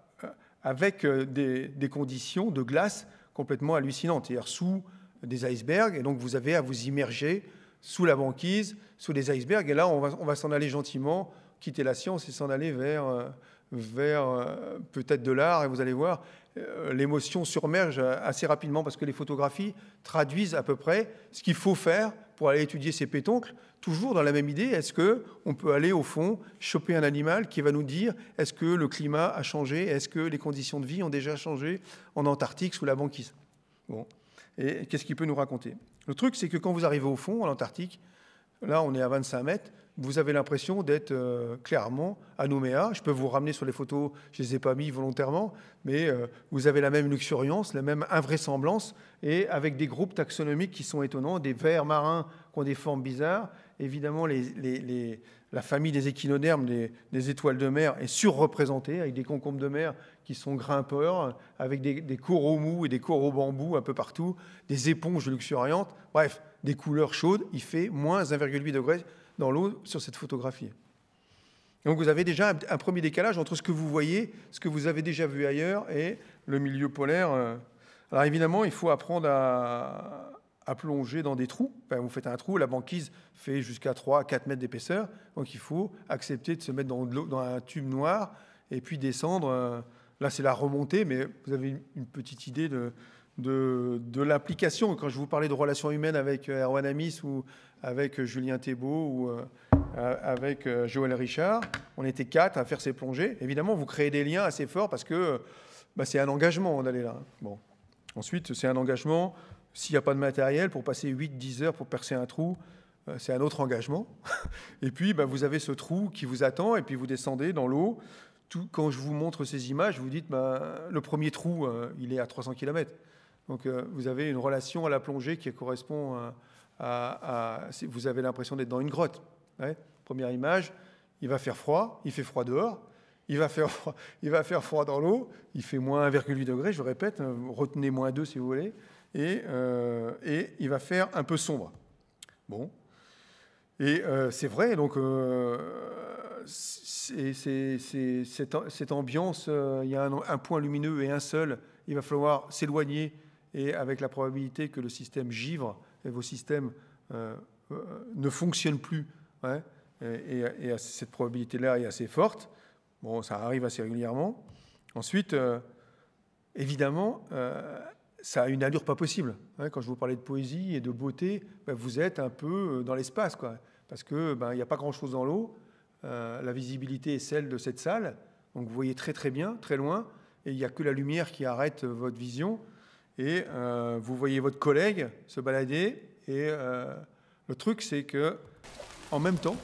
avec euh, des, conditions de glace complètement hallucinantes, c'est-à-dire sous des icebergs. Et donc, vous avez à vous immerger sous la banquise, sous des icebergs. Et là, on va, on va s'en aller gentiment, quitter la science et s'en aller vers, euh, vers euh, peut-être de l'art. Et vous allez voir, l'émotion surmerge assez rapidement parce que les photographies traduisent à peu près ce qu'il faut faire pour aller étudier ces pétoncles, toujours dans la même idée, est-ce qu'on peut aller au fond choper un animal qui va nous dire est-ce que le climat a changé, est-ce que les conditions de vie ont déjà changé en Antarctique sous la banquise Bon, et qu'est-ce qu'il peut nous raconter Le truc, c'est que quand vous arrivez au fond, en Antarctique, là on est à 25 mètres, vous avez l'impression d'être euh, clairement à Je peux vous ramener sur les photos, je ne les ai pas mis volontairement, mais euh, vous avez la même luxuriance, la même invraisemblance, et avec des groupes taxonomiques qui sont étonnants, des vers marins qui ont des formes bizarres. Évidemment, les, la famille des échinodermes, des, étoiles de mer, est surreprésentée, avec des concombres de mer qui sont grimpeurs, avec des, des coraux mous et des coraux bambous un peu partout, des éponges luxuriantes, bref, des couleurs chaudes. Il fait moins 1,8 degrés dans l'eau sur cette photographie. Donc vous avez déjà un premier décalage entre ce que vous voyez, ce que vous avez déjà vu ailleurs et le milieu polaire. Euh, alors évidemment, il faut apprendre à, plonger dans des trous. vous faites un trou, la banquise fait jusqu'à 3 4 mètres d'épaisseur, donc il faut accepter de se mettre dans, dans un tube noir et puis descendre. Euh, là, c'est la remontée, mais vous avez une petite idée de, de, l'application. Quand je vous parlais de relations humaines avec euh, Erwan Amis ou avec euh, Julien Thébault ou euh, euh, avec Joël Richard. On était quatre à faire ces plongées. Évidemment, vous créez des liens assez forts parce que bah, c'est un engagement d'aller là. Bon. Ensuite, c'est un engagement, s'il n'y a pas de matériel, pour passer 8-10 heures pour percer un trou, c'est un autre engagement. Et puis, bah, vous avez ce trou qui vous attend, et puis vous descendez dans l'eau. Tout, quand je vous montre ces images, vous dites, bah, le premier trou, il est à 300 km. Donc, vous avez une relation à la plongée qui correspond si vous avez l'impression d'être dans une grotte. Hein, première image, il va faire froid, il fait froid dehors, il va faire froid, il va faire froid dans l'eau, il fait moins 1,8 degré, je répète, hein, retenez moins 2 si vous voulez, euh, et, il va faire un peu sombre. Bon. Et euh, c'est vrai, donc euh, cette, ambiance, il y a un, un, point lumineux et un seul, il va falloir s'éloigner, et avec la probabilité que le système givre et vos systèmes euh, euh, ne fonctionnent plus. Hein, et, cette probabilité-là est assez forte. Bon, ça arrive assez régulièrement. Ensuite, euh, évidemment, ça a une allure pas possible. Hein. quand je vous parlais de poésie et de beauté, ben, vous êtes un peu dans l'espace, quoi, parce que ben, il n'y a pas grand-chose dans l'eau. la visibilité est celle de cette salle, donc vous voyez très très bien, très loin, et il n'y a que la lumière qui arrête votre vision et euh, vous voyez votre collègue se balader. Et euh, le truc, c'est que en même temps,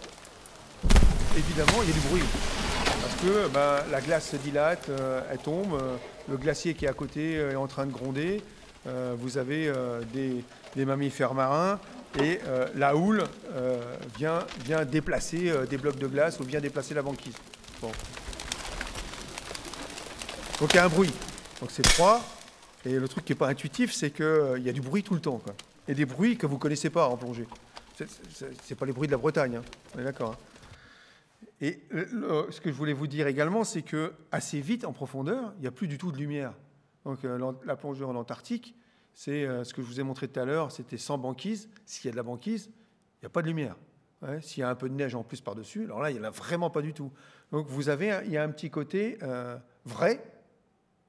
évidemment, il y a du bruit. Parce que bah, la glace se dilate, euh, elle tombe, le glacier qui est à côté est en train de gronder, vous avez des, mammifères marins, et la houle vient, déplacer des blocs de glace ou vient déplacer la banquise. Donc il y a un bruit. Donc c'est froid, et le truc qui n'est pas intuitif, c'est qu'il euh, il y a du bruit tout le temps. Quoi. Et des bruits que vous ne connaissez pas en plongée. Ce n'est pas les bruits de la Bretagne, hein. on est d'accord. Hein. Et ce que je voulais vous dire également, c'est que assez vite, en profondeur, il n'y a plus du tout de lumière. Donc euh, la plongée en Antarctique, c'est euh, ce que je vous ai montré tout à l'heure, c'était sans banquise. S'il y a de la banquise, il n'y a pas de lumière. Hein. S'il y a un peu de neige en plus par-dessus, alors là, il n'y en a vraiment pas du tout. Donc vous avez, il y a un petit côté vrai,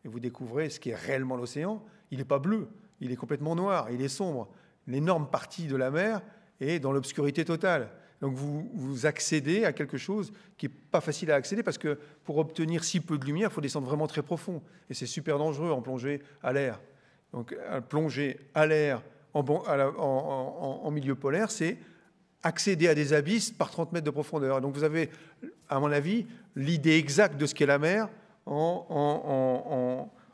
et vous découvrez ce qu'est réellement l'océan, il n'est pas bleu, il est complètement noir, il est sombre. L'énorme partie de la mer est dans l'obscurité totale. Donc vous, accédez à quelque chose qui n'est pas facile à accéder parce que pour obtenir si peu de lumière, il faut descendre vraiment très profond. Et c'est super dangereux en plongée à l'air. Donc euh, plonger à l'air en, milieu polaire, c'est accéder à des abysses par 30 mètres de profondeur. Donc vous avez, à mon avis, l'idée exacte de ce qu'est la mer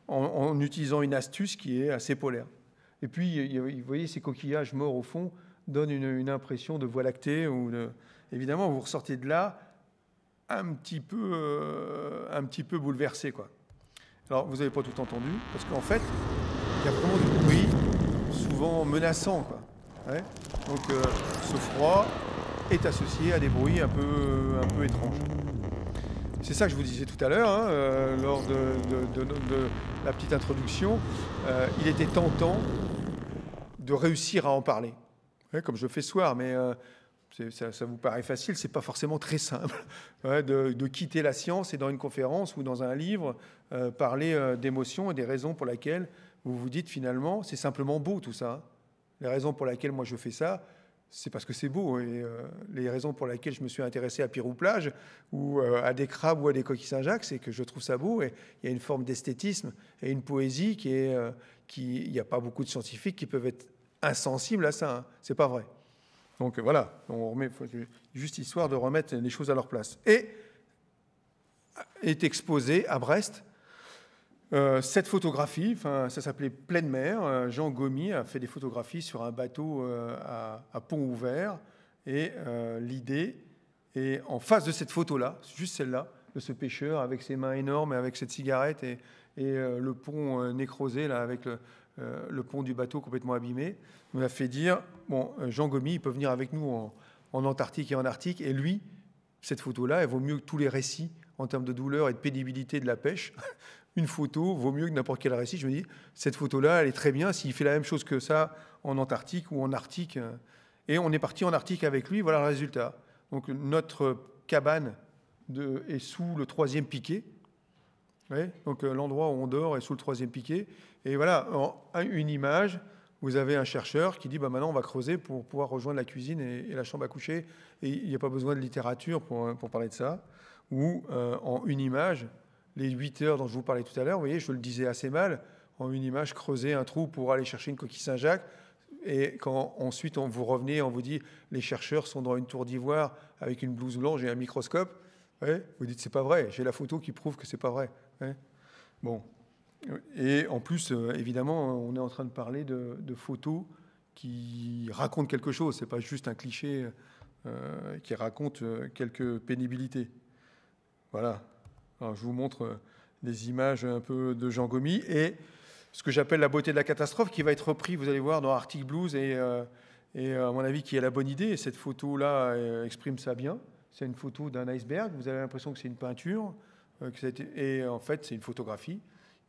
en, utilisant une astuce qui est assez polaire. Et puis, vous voyez, ces coquillages morts au fond donnent une, impression de voie lactée. Ou Évidemment, vous ressortez de là un petit peu, euh, un petit peu bouleversé. Quoi. Alors, vous n'avez pas tout entendu, parce qu'en fait, il y a vraiment du bruit, souvent menaçant. Donc, euh, ce froid est associé à des bruits un peu, un peu étranges. C'est ça que je vous disais tout à l'heure, hein, euh, lors de, la petite introduction. Euh, il était tentant de réussir à en parler, comme je fais ce soir, mais euh, ça, vous paraît facile, c'est pas forcément très simple de, quitter la science et dans une conférence ou dans un livre parler d'émotions et des raisons pour lesquelles vous vous dites finalement c'est simplement beau tout ça. Hein. Les raisons pour lesquelles moi je fais ça, c'est parce que c'est beau. Et euh, les raisons pour lesquelles je me suis intéressé à Pirouplage ou euh, à des crabes ou à des coquilles Saint-Jacques, c'est que je trouve ça beau. Et il y a une forme d'esthétisme et une poésie qui est. Euh, qui, il n'y a pas beaucoup de scientifiques qui peuvent être insensibles à ça. Hein. C'est pas vrai. Donc voilà, on remet, juste histoire de remettre les choses à leur place. Et est exposé à Brest euh, cette photographie, ça s'appelait Pleine mer. Euh, Jean Gomi a fait des photographies sur un bateau euh, à, pont ouvert. Et l'idée est en face de cette photo-là, juste celle-là, de ce pêcheur avec ses mains énormes et avec cette cigarette et, le pont nécrosé là, avec le, pont du bateau complètement abîmé. nous a fait dire bon, Jean Gomis, il peut venir avec nous en, en Antarctique et en Arctique. Et lui, cette photo-là, elle vaut mieux que tous les récits en termes de douleur et de pénibilité de la pêche une photo vaut mieux que n'importe quel récit. Je me dis, cette photo-là, elle est très bien. S'il fait la même chose que ça en Antarctique ou en Arctique, euh, et on est parti en Arctique avec lui, voilà le résultat. Donc notre cabane est sous le troisième piquet. donc euh, l'endroit où on dort est sous le troisième piquet. Et voilà, en une image, vous avez un chercheur qui dit bah, maintenant on va creuser pour pouvoir rejoindre la cuisine et, la chambre à coucher. il n'y a pas besoin de littérature pour, euh, parler de ça. Ou en une image, les 8 heures dont je vous parlais tout à l'heure, vous voyez, je le disais assez mal, en une image, creuser un trou pour aller chercher une coquille Saint-Jacques. Et quand ensuite on vous revenez, on vous dit les chercheurs sont dans une tour d'ivoire avec une blouse blanche et un microscope, vous, vous dites c'est pas vrai, j'ai la photo qui prouve que c'est pas vrai. Bon. Et en plus, euh, évidemment, on est en train de parler de, photos qui racontent quelque chose, c'est pas juste un cliché euh, qui raconte euh, quelques pénibilités. Voilà je vous montre euh, des images un peu de Jean Gomis et ce que j'appelle la beauté de la catastrophe qui va être repris, vous allez voir, dans Arctic Blues et, euh, euh, à mon avis qui est la bonne idée. cette photo-là exprime ça bien. C'est une photo d'un iceberg. Vous avez l'impression que c'est une peinture que et en fait c'est une photographie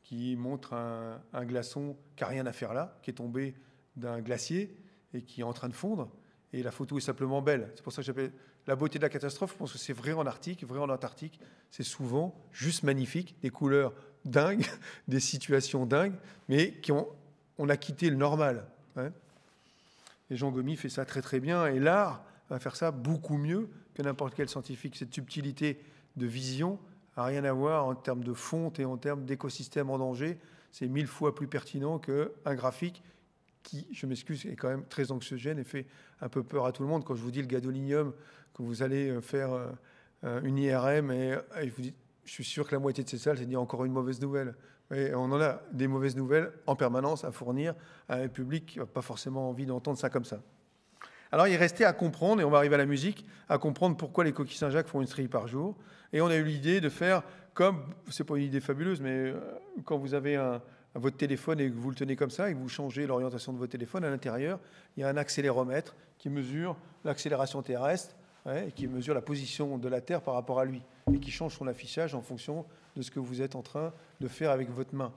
qui montre un, glaçon qui n'a rien à faire là, qui est tombé d'un glacier et qui est en train de fondre. Et la photo est simplement belle. C'est pour ça que j'appelle la beauté de la catastrophe, je pense que c'est vrai en Arctique, vrai en Antarctique. C'est souvent juste magnifique, des couleurs dingues, des situations dingues, mais qui ont, on a quitté le normal. Hein. Et Jean Gomi fait ça très très bien, et l'art va faire ça beaucoup mieux que n'importe quel scientifique. Cette subtilité de vision n'a rien à voir en termes de fonte et en termes d'écosystème en danger. C'est mille fois plus pertinent qu'un graphique qui, je m'excuse, est quand même très anxiogène et fait un peu peur à tout le monde. Quand je vous dis le gadolinium, que vous allez euh, faire euh, euh, une IRM et, je vous je suis sûr que la moitié de ces salles, c'est dit encore une mauvaise nouvelle. Et on en a des mauvaises nouvelles en permanence à fournir à un public qui n'a pas forcément envie d'entendre ça comme ça. Alors il restait à comprendre, et on va arriver à la musique, à comprendre pourquoi les coquilles Saint-Jacques font une série par jour. Et on a eu l'idée de faire comme, c'est pas une idée fabuleuse, mais quand vous avez un, votre téléphone et que vous le tenez comme ça et que vous changez l'orientation de votre téléphone, à l'intérieur, il y a un accéléromètre qui mesure l'accélération terrestre et qui mesure la position de la Terre par rapport à lui et qui change son affichage en fonction de ce que vous êtes en train de faire avec votre main.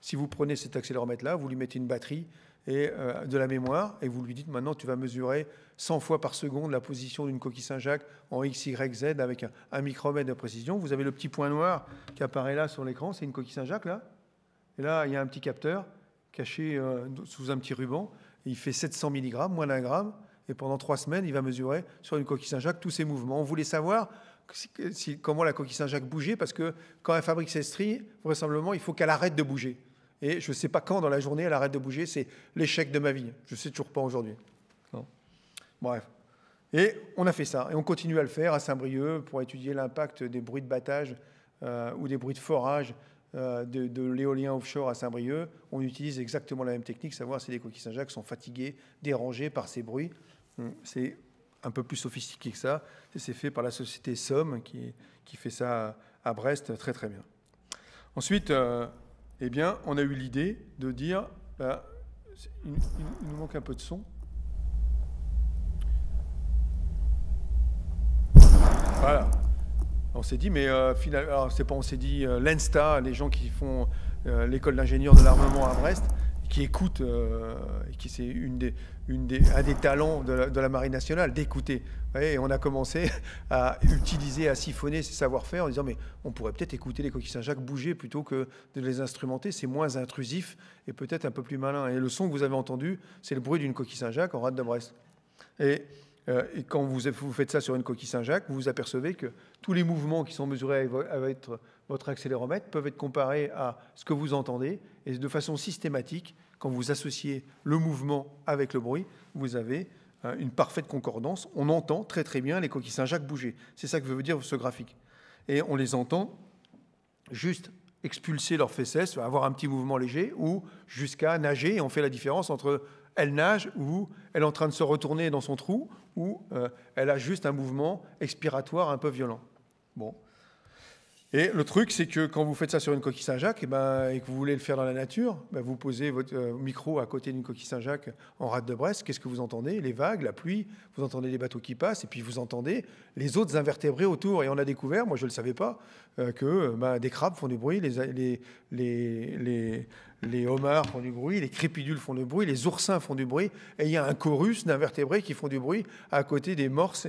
Si vous prenez cet accéléromètre-là, vous lui mettez une batterie et euh, de la mémoire et vous lui dites maintenant tu vas mesurer 100 fois par seconde la position d'une coquille Saint-Jacques en x, y, z avec un, micromètre de précision. Vous avez le petit point noir qui apparaît là sur l'écran, c'est une coquille Saint-Jacques là et là, il y a un petit capteur caché euh, sous un petit ruban. il fait 700 mg, moins d'un gramme. Et pendant trois semaines, il va mesurer sur une coquille Saint-Jacques tous ses mouvements. On voulait savoir comment la coquille Saint-Jacques bougeait, parce que quand elle fabrique ses stries, vraisemblablement, il faut qu'elle arrête de bouger. Et je ne sais pas quand dans la journée elle arrête de bouger, c'est l'échec de ma vie. Je ne sais toujours pas aujourd'hui. Bref. Et on a fait ça, et on continue à le faire à Saint-Brieuc pour étudier l'impact des bruits de battage euh, ou des bruits de forage euh, de, l'éolien offshore à Saint-Brieuc, on utilise exactement la même technique, savoir si les coquilles Saint-Jacques sont fatiguées, dérangées par ces bruits. Hum, c'est un peu plus sophistiqué que ça. C'est fait par la société Somme qui, fait ça à Brest très très bien. Ensuite, euh, eh bien, on a eu l'idée de dire, bah, il, nous manque un peu de son. Voilà on s'est dit, mais euh, finalement, c'est pas, on s'est dit, euh, l'ENSTA, les gens qui font euh, l'école d'ingénieurs de l'armement à Brest, qui écoutent, et qui c'est une des, une des, un des talents de la, de la marine nationale, d'écouter. Et on a commencé à utiliser, à siphonner ces savoir-faire en disant, mais on pourrait peut-être écouter les coquilles Saint-Jacques bouger plutôt que de les instrumenter, c'est moins intrusif et peut-être un peu plus malin. Et le son que vous avez entendu, c'est le bruit d'une coquille Saint-Jacques en rade de Brest. Et euh, et quand vous, faites ça sur une coquille Saint-Jacques, vous vous apercevez que tous les mouvements qui sont mesurés avec votre accéléromètre peuvent être comparés à ce que vous entendez. Et de façon systématique, quand vous associez le mouvement avec le bruit, vous avez euh, une parfaite concordance. On entend très très bien les coquilles Saint-Jacques bouger. C'est ça que veut dire ce graphique. Et on les entend juste expulser leurs fesses, avoir un petit mouvement léger, ou jusqu'à nager, et on fait la différence entre elle nage ou elle est en train de se retourner dans son trou ou euh, elle a juste un mouvement expiratoire un peu violent. Bon, et le truc, c'est que quand vous faites ça sur une coquille Saint-Jacques et, eh ben, et que vous voulez le faire dans la nature, ben vous posez votre euh, micro à côté d'une coquille Saint-Jacques en rade de Brest, Qu'est-ce que vous entendez Les vagues, la pluie, vous entendez les bateaux qui passent, et puis vous entendez les autres invertébrés autour. Et on a découvert, moi je ne le savais pas, euh, que ben, des crabes font du bruit, les, homards font du bruit, les crépidules font du bruit, les oursins font du bruit, et il y a un chorus d'invertébrés qui font du bruit à côté des morses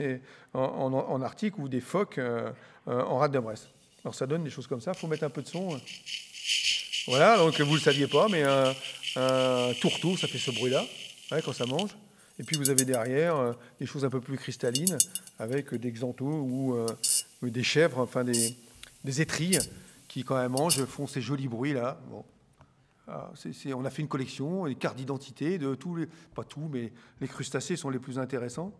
en, en, Arctique ou des phoques euh, en rade de Brest. Alors ça donne des choses comme ça, il faut mettre un peu de son. Hein. Voilà, donc vous ne le saviez pas, mais un, tourteau, ça fait ce bruit-là, hein, quand ça mange. Et puis vous avez derrière euh, des choses un peu plus cristallines, avec des xanthos ou euh, des chèvres, enfin des, étrilles, qui quand elles mangent font ces jolis bruits-là. Bon. Ah, on a fait une collection, des cartes d'identité de tous les, pas tous, mais les crustacés sont les plus intéressants.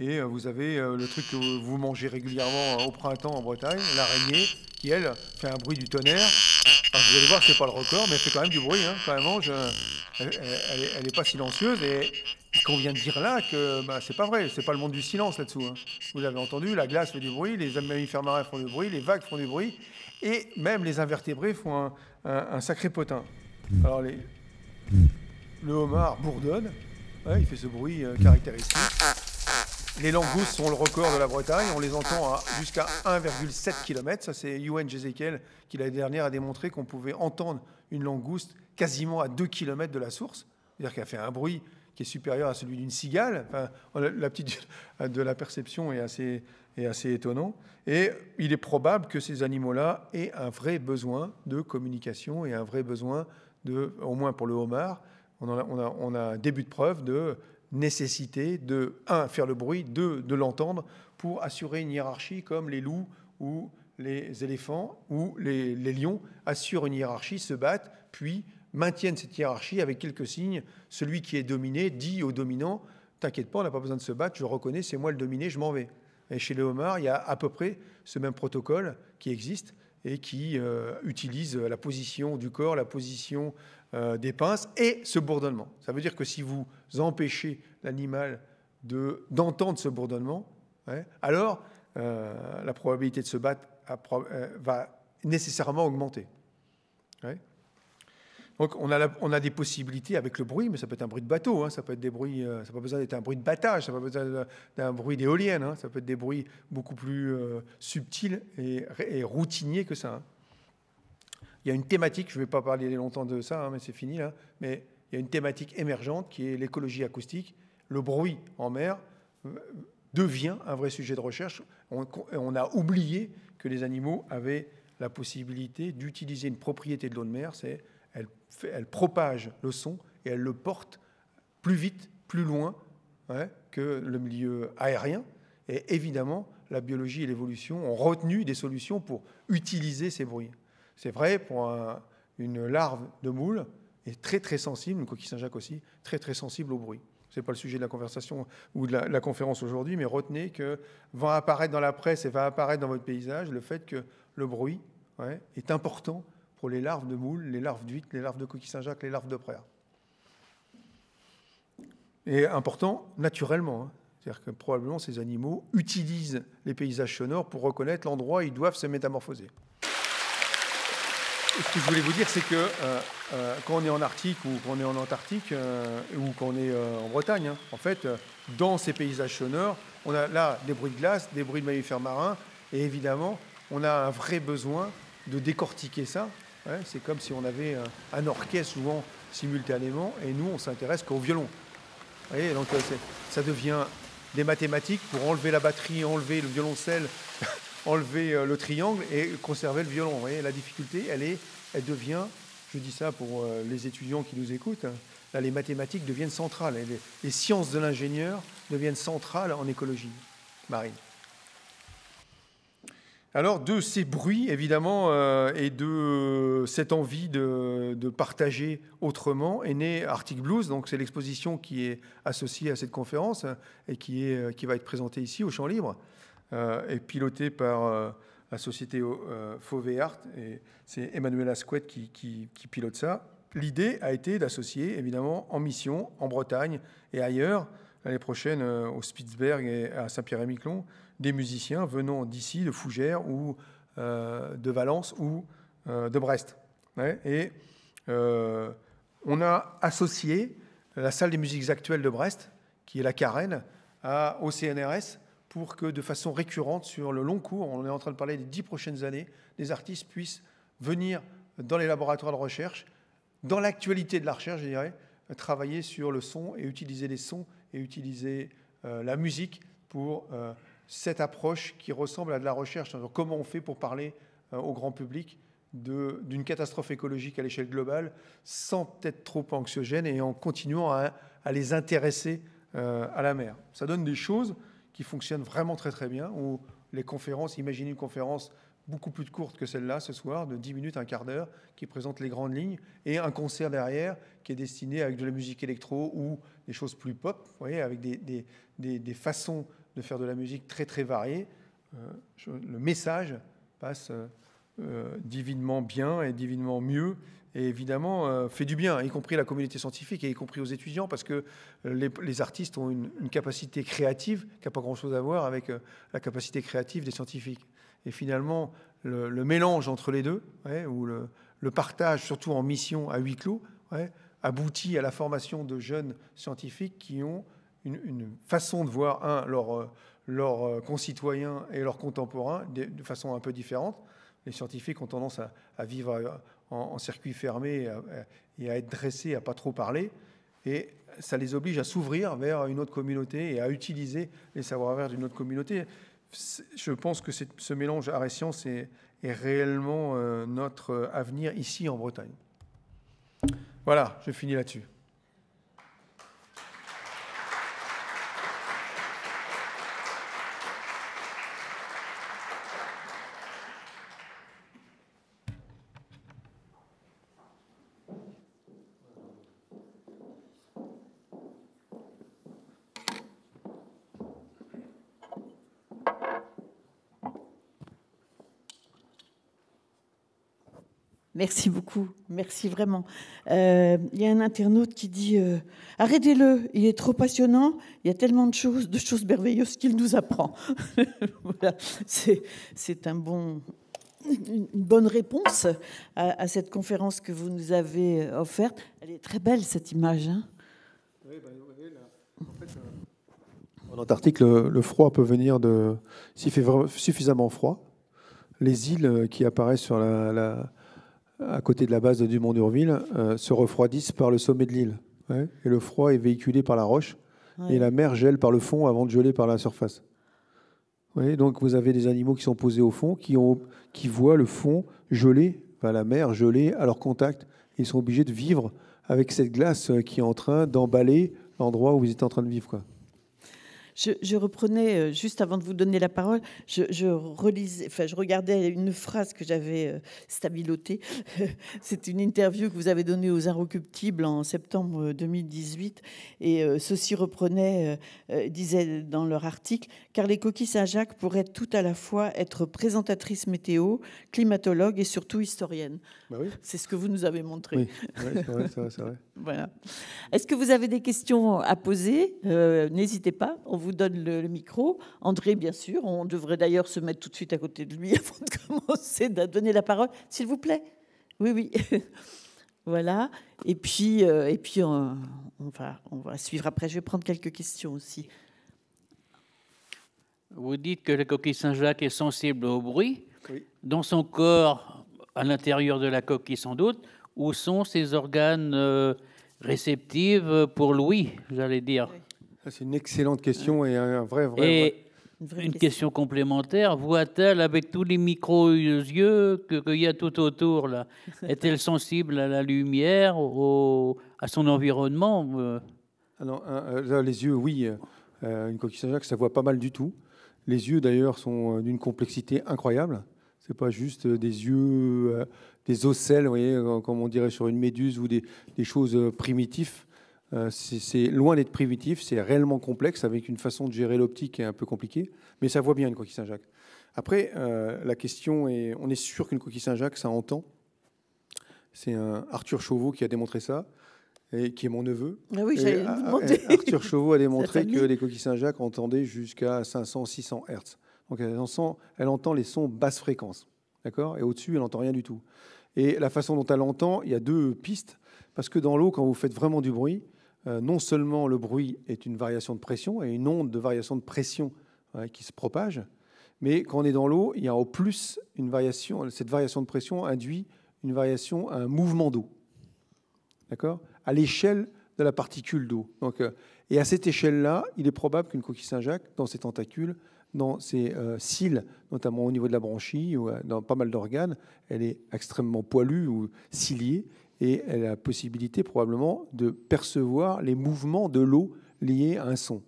Et euh, vous avez euh, le truc que vous mangez régulièrement hein, au printemps en Bretagne, l'araignée, qui elle fait un bruit du tonnerre. vous allez voir, c'est pas le record, mais elle fait quand même du bruit. Quand hein. elle mange, elle, n'est pas silencieuse. Et qu'on vient de dire là que bah, c'est pas vrai, c'est pas le monde du silence là-dessous. Hein. Vous avez entendu, la glace fait du bruit, les mammifères marins font du bruit, les vagues font du bruit, et même les invertébrés font un, sacré potin. Hmm. Alors les, hmm. le homard bourdonne, il fait ce bruit euh, caractéristique. Les langoustes sont le record de la Bretagne. On les entend jusqu'à 1,7 km. Ça, c'est Yuen Jezekiel qui, l'année dernière, a démontré qu'on pouvait entendre une langouste quasiment à 2 km de la source. C'est-à-dire qu'elle fait un bruit qui est supérieur à celui d'une cigale. la petite de la perception est assez, est assez étonnant. Et il est probable que ces animaux-là aient un vrai besoin de communication et un vrai besoin de, au moins pour le homard, on a, un début de preuve de nécessité de, un, faire le bruit, deux, de l'entendre, pour assurer une hiérarchie comme les loups ou les éléphants ou les, lions assurent une hiérarchie, se battent, puis maintiennent cette hiérarchie avec quelques signes. Celui qui est dominé dit au dominant, t'inquiète pas, on n'a pas besoin de se battre, je reconnais, c'est moi le dominé, je m'en vais. Et chez les homards, il y a à peu près ce même protocole qui existe et qui euh, utilise la position du corps, la position euh, des pinces et ce bourdonnement. Ça veut dire que si vous empêchez l'animal d'entendre ce bourdonnement, hein, alors euh, la probabilité de se battre euh, va nécessairement augmenter. Donc on a, on a, des possibilités avec le bruit, mais ça peut être un bruit de bateau, hein. ça peut être des bruits, ça n'a pas besoin d'être un bruit de battage, ça n'a pas besoin d'un bruit d'éolienne, hein. ça peut être des bruits beaucoup plus subtils et, routiniers que ça. Il y a une thématique, je ne vais pas parler longtemps de ça, hein, mais c'est fini là, mais il y a une thématique émergente qui est l'écologie acoustique. Le bruit en mer euh, devient un vrai sujet de recherche. On, a oublié que les animaux avaient la possibilité d'utiliser une propriété de l'eau de mer, c'est elle, elle, propage le son et elle le porte plus vite, plus loin hein, que le milieu aérien. Et évidemment, la biologie et l'évolution ont retenu des solutions pour utiliser ces bruits. C'est vrai pour une larve de moule est très très sensible, une coquille Saint-Jacques aussi, très très sensible au bruit. Ce n'est pas le sujet de la conversation ou de la, conférence aujourd'hui, mais retenez que va apparaître dans la presse et va apparaître dans votre paysage le fait que le bruit est important pour les larves de moules, les larves d'huîtres, les larves de coquille Saint-Jacques, les larves de praire. Et important naturellement. Hein. C'est-à-dire que probablement ces animaux utilisent les paysages sonores pour reconnaître l'endroit où ils doivent se métamorphoser ce que je voulais vous dire, c'est que euh, euh, quand on est en Arctique ou qu'on est en Antarctique euh, ou qu'on est en Bretagne, hein, en fait, dans ces paysages sonores, on a là des bruits de glace, des bruits de mammifères marins, et évidemment, on a un vrai besoin de décortiquer ça. Hein. c'est comme si on avait un, orchestre souvent simultanément, et nous, on s'intéresse qu'au violon. Vous voyez, donc ça devient des mathématiques pour enlever la batterie, enlever le violoncelle enlever euh, le triangle et conserver le violon. la difficulté, elle, est, elle devient, je dis ça pour euh, les étudiants qui nous écoutent, hein, les mathématiques deviennent centrales, les, sciences de l'ingénieur deviennent centrales en écologie marine. Alors de ces bruits, évidemment, euh, et de cette envie de, partager autrement est né Arctic Blues, donc c'est l'exposition qui est associée à cette conférence hein, et qui va être présentée ici au Champ Libre. Euh, est piloté par euh, la société euh, Fauvé Art, et c'est Emmanuel Asquette qui, pilote ça. L'idée a été d'associer, évidemment, en mission, en Bretagne et ailleurs, l'année prochaine au Spitzberg et à Saint-Pierre-et-Miquelon, des musiciens venant d'ici, de Fougères ou de Valence ou de Brest. et on a associé la salle des musiques actuelles de Brest, qui est la Carène, à, au CNRS pour que de façon récurrente, sur le long cours, on est en train de parler des dix prochaines années, des artistes puissent venir dans les laboratoires de recherche, dans l'actualité de la recherche, je dirais, travailler sur le son et utiliser les sons et utiliser euh, la musique pour euh, cette approche qui ressemble à de la recherche. comment on fait pour parler euh, au grand public d'une catastrophe écologique à l'échelle globale sans être trop anxiogène et en continuant à les intéresser à la mer. Ça donne des choses qui fonctionne vraiment très très bien, où les conférences, imaginez une conférence beaucoup plus courte que celle-là ce soir, de 10 minutes, un quart d'heure, qui présente les grandes lignes, et un concert derrière qui est destiné avec de la musique électro ou des choses plus pop, vous voyez, avec des, façons de faire de la musique très très variées. Euh, le message passe euh, euh, divinement bien et divinement mieux et évidemment euh, fait du bien, y compris à la communauté scientifique et y compris aux étudiants, parce que euh, les, artistes ont une, capacité créative qui n'a pas grand-chose à voir avec euh, la capacité créative des scientifiques. Et finalement, le, mélange entre les deux, ou le, partage, surtout en mission à huis clos, aboutit à la formation de jeunes scientifiques qui ont une, façon de voir, un, leurs concitoyens et leurs contemporains de, façon un peu différente les scientifiques ont tendance à, à vivre en, circuit fermé euh, euh, et à être dressés à pas trop parler. Et ça les oblige à s'ouvrir vers une autre communauté et à utiliser les savoir-faire d'une autre communauté. Je pense que ce mélange art et science est réellement euh, notre avenir ici en Bretagne. Voilà, je finis là-dessus. Merci beaucoup, merci vraiment. Euh, il y a un internaute qui dit euh, arrêtez-le, il est trop passionnant, il y a tellement de choses, de choses merveilleuses qu'il nous apprend. voilà, c'est un bon, une bonne réponse à, cette conférence que vous nous avez euh, offerte. Elle est très belle cette image. Hein. Bah, en Antarctique, le, froid peut venir de s'il fait suffisamment froid, les îles qui apparaissent sur la, la à côté de la base de Dumont-Durville, euh, se refroidissent par le sommet de l'île. Et le froid est véhiculé par la roche, et la mer gèle par le fond avant de geler par la surface. donc vous avez des animaux qui sont posés au fond, qui, voient le fond gelé, la mer gelée à leur contact. Ils sont obligés de vivre avec cette glace qui est en train d'emballer l'endroit où ils étaient en train de vivre. Je, reprenais, euh, juste avant de vous donner la parole, je, enfin, je regardais une phrase que j'avais euh, stabilotée. C'est une interview que vous avez donnée aux Inrecuptibles en septembre 2018. Euh, et ceux-ci reprenaient, disaient dans leur article, car les coquilles Saint-Jacques pourraient tout à la fois être présentatrices météo, climatologue et surtout historienne. Bah c'est ce que vous nous avez montré. Oui, c'est vrai, c'est vrai. Est-ce que vous avez des questions à poser N'hésitez pas, on vous donne le, micro. André, bien sûr, on devrait d'ailleurs se mettre tout de suite à côté de lui avant de commencer à donner la parole, s'il vous plaît. Oui, oui. voilà. Et puis, euh, et puis euh, on, va, on va suivre après. Je vais prendre quelques questions aussi. Vous dites que la coquille Saint-Jacques est sensible au bruit. Dans son corps, à l'intérieur de la coquille sans doute, où sont ses organes euh, réceptifs pour l'ouïe, j'allais dire c'est une excellente question et un vrai, vrai. Et une question complémentaire voit-elle avec tous les micros yeux qu'il y a tout autour là Est-elle sensible à la lumière, au, à son environnement euh? Alors, euh, les yeux, oui. Euh, une coquille ça voit pas mal du tout. Les yeux, d'ailleurs, sont d'une complexité incroyable. C'est pas juste des yeux, des ocelles, voyez, comme on dirait sur une méduse ou des, des choses primitives. Euh, c'est loin d'être primitif, c'est réellement complexe, avec une façon de gérer l'optique qui est un peu compliquée, mais ça voit bien une coquille Saint-Jacques. Après, euh, la question est, on est sûr qu'une coquille Saint-Jacques, ça entend. C'est Arthur Chauveau qui a démontré ça, et qui est mon neveu. Ah Arthur Chauveau a démontré que les coquilles Saint-Jacques entendaient jusqu'à 500-600 Hertz. Donc elle entend, les sons basse fréquence, Et au-dessus, elle n'entend rien du tout. Et la façon dont elle entend, il y a deux pistes, parce que dans l'eau, quand vous faites vraiment du bruit, euh, non seulement le bruit est une variation de pression et une onde de variation de pression qui se propage, mais quand on est dans l'eau, il y a en plus une variation, cette variation de pression induit une variation, un mouvement d'eau, À l'échelle de la particule d'eau. Donc, euh, et à cette échelle-là, il est probable qu'une coquille Saint-Jacques, dans ses tentacules, dans ses euh, cils, notamment au niveau de la branchie ou dans pas mal d'organes, elle est extrêmement poilue ou ciliée, et la possibilité probablement de percevoir les mouvements de l'eau liés à un son.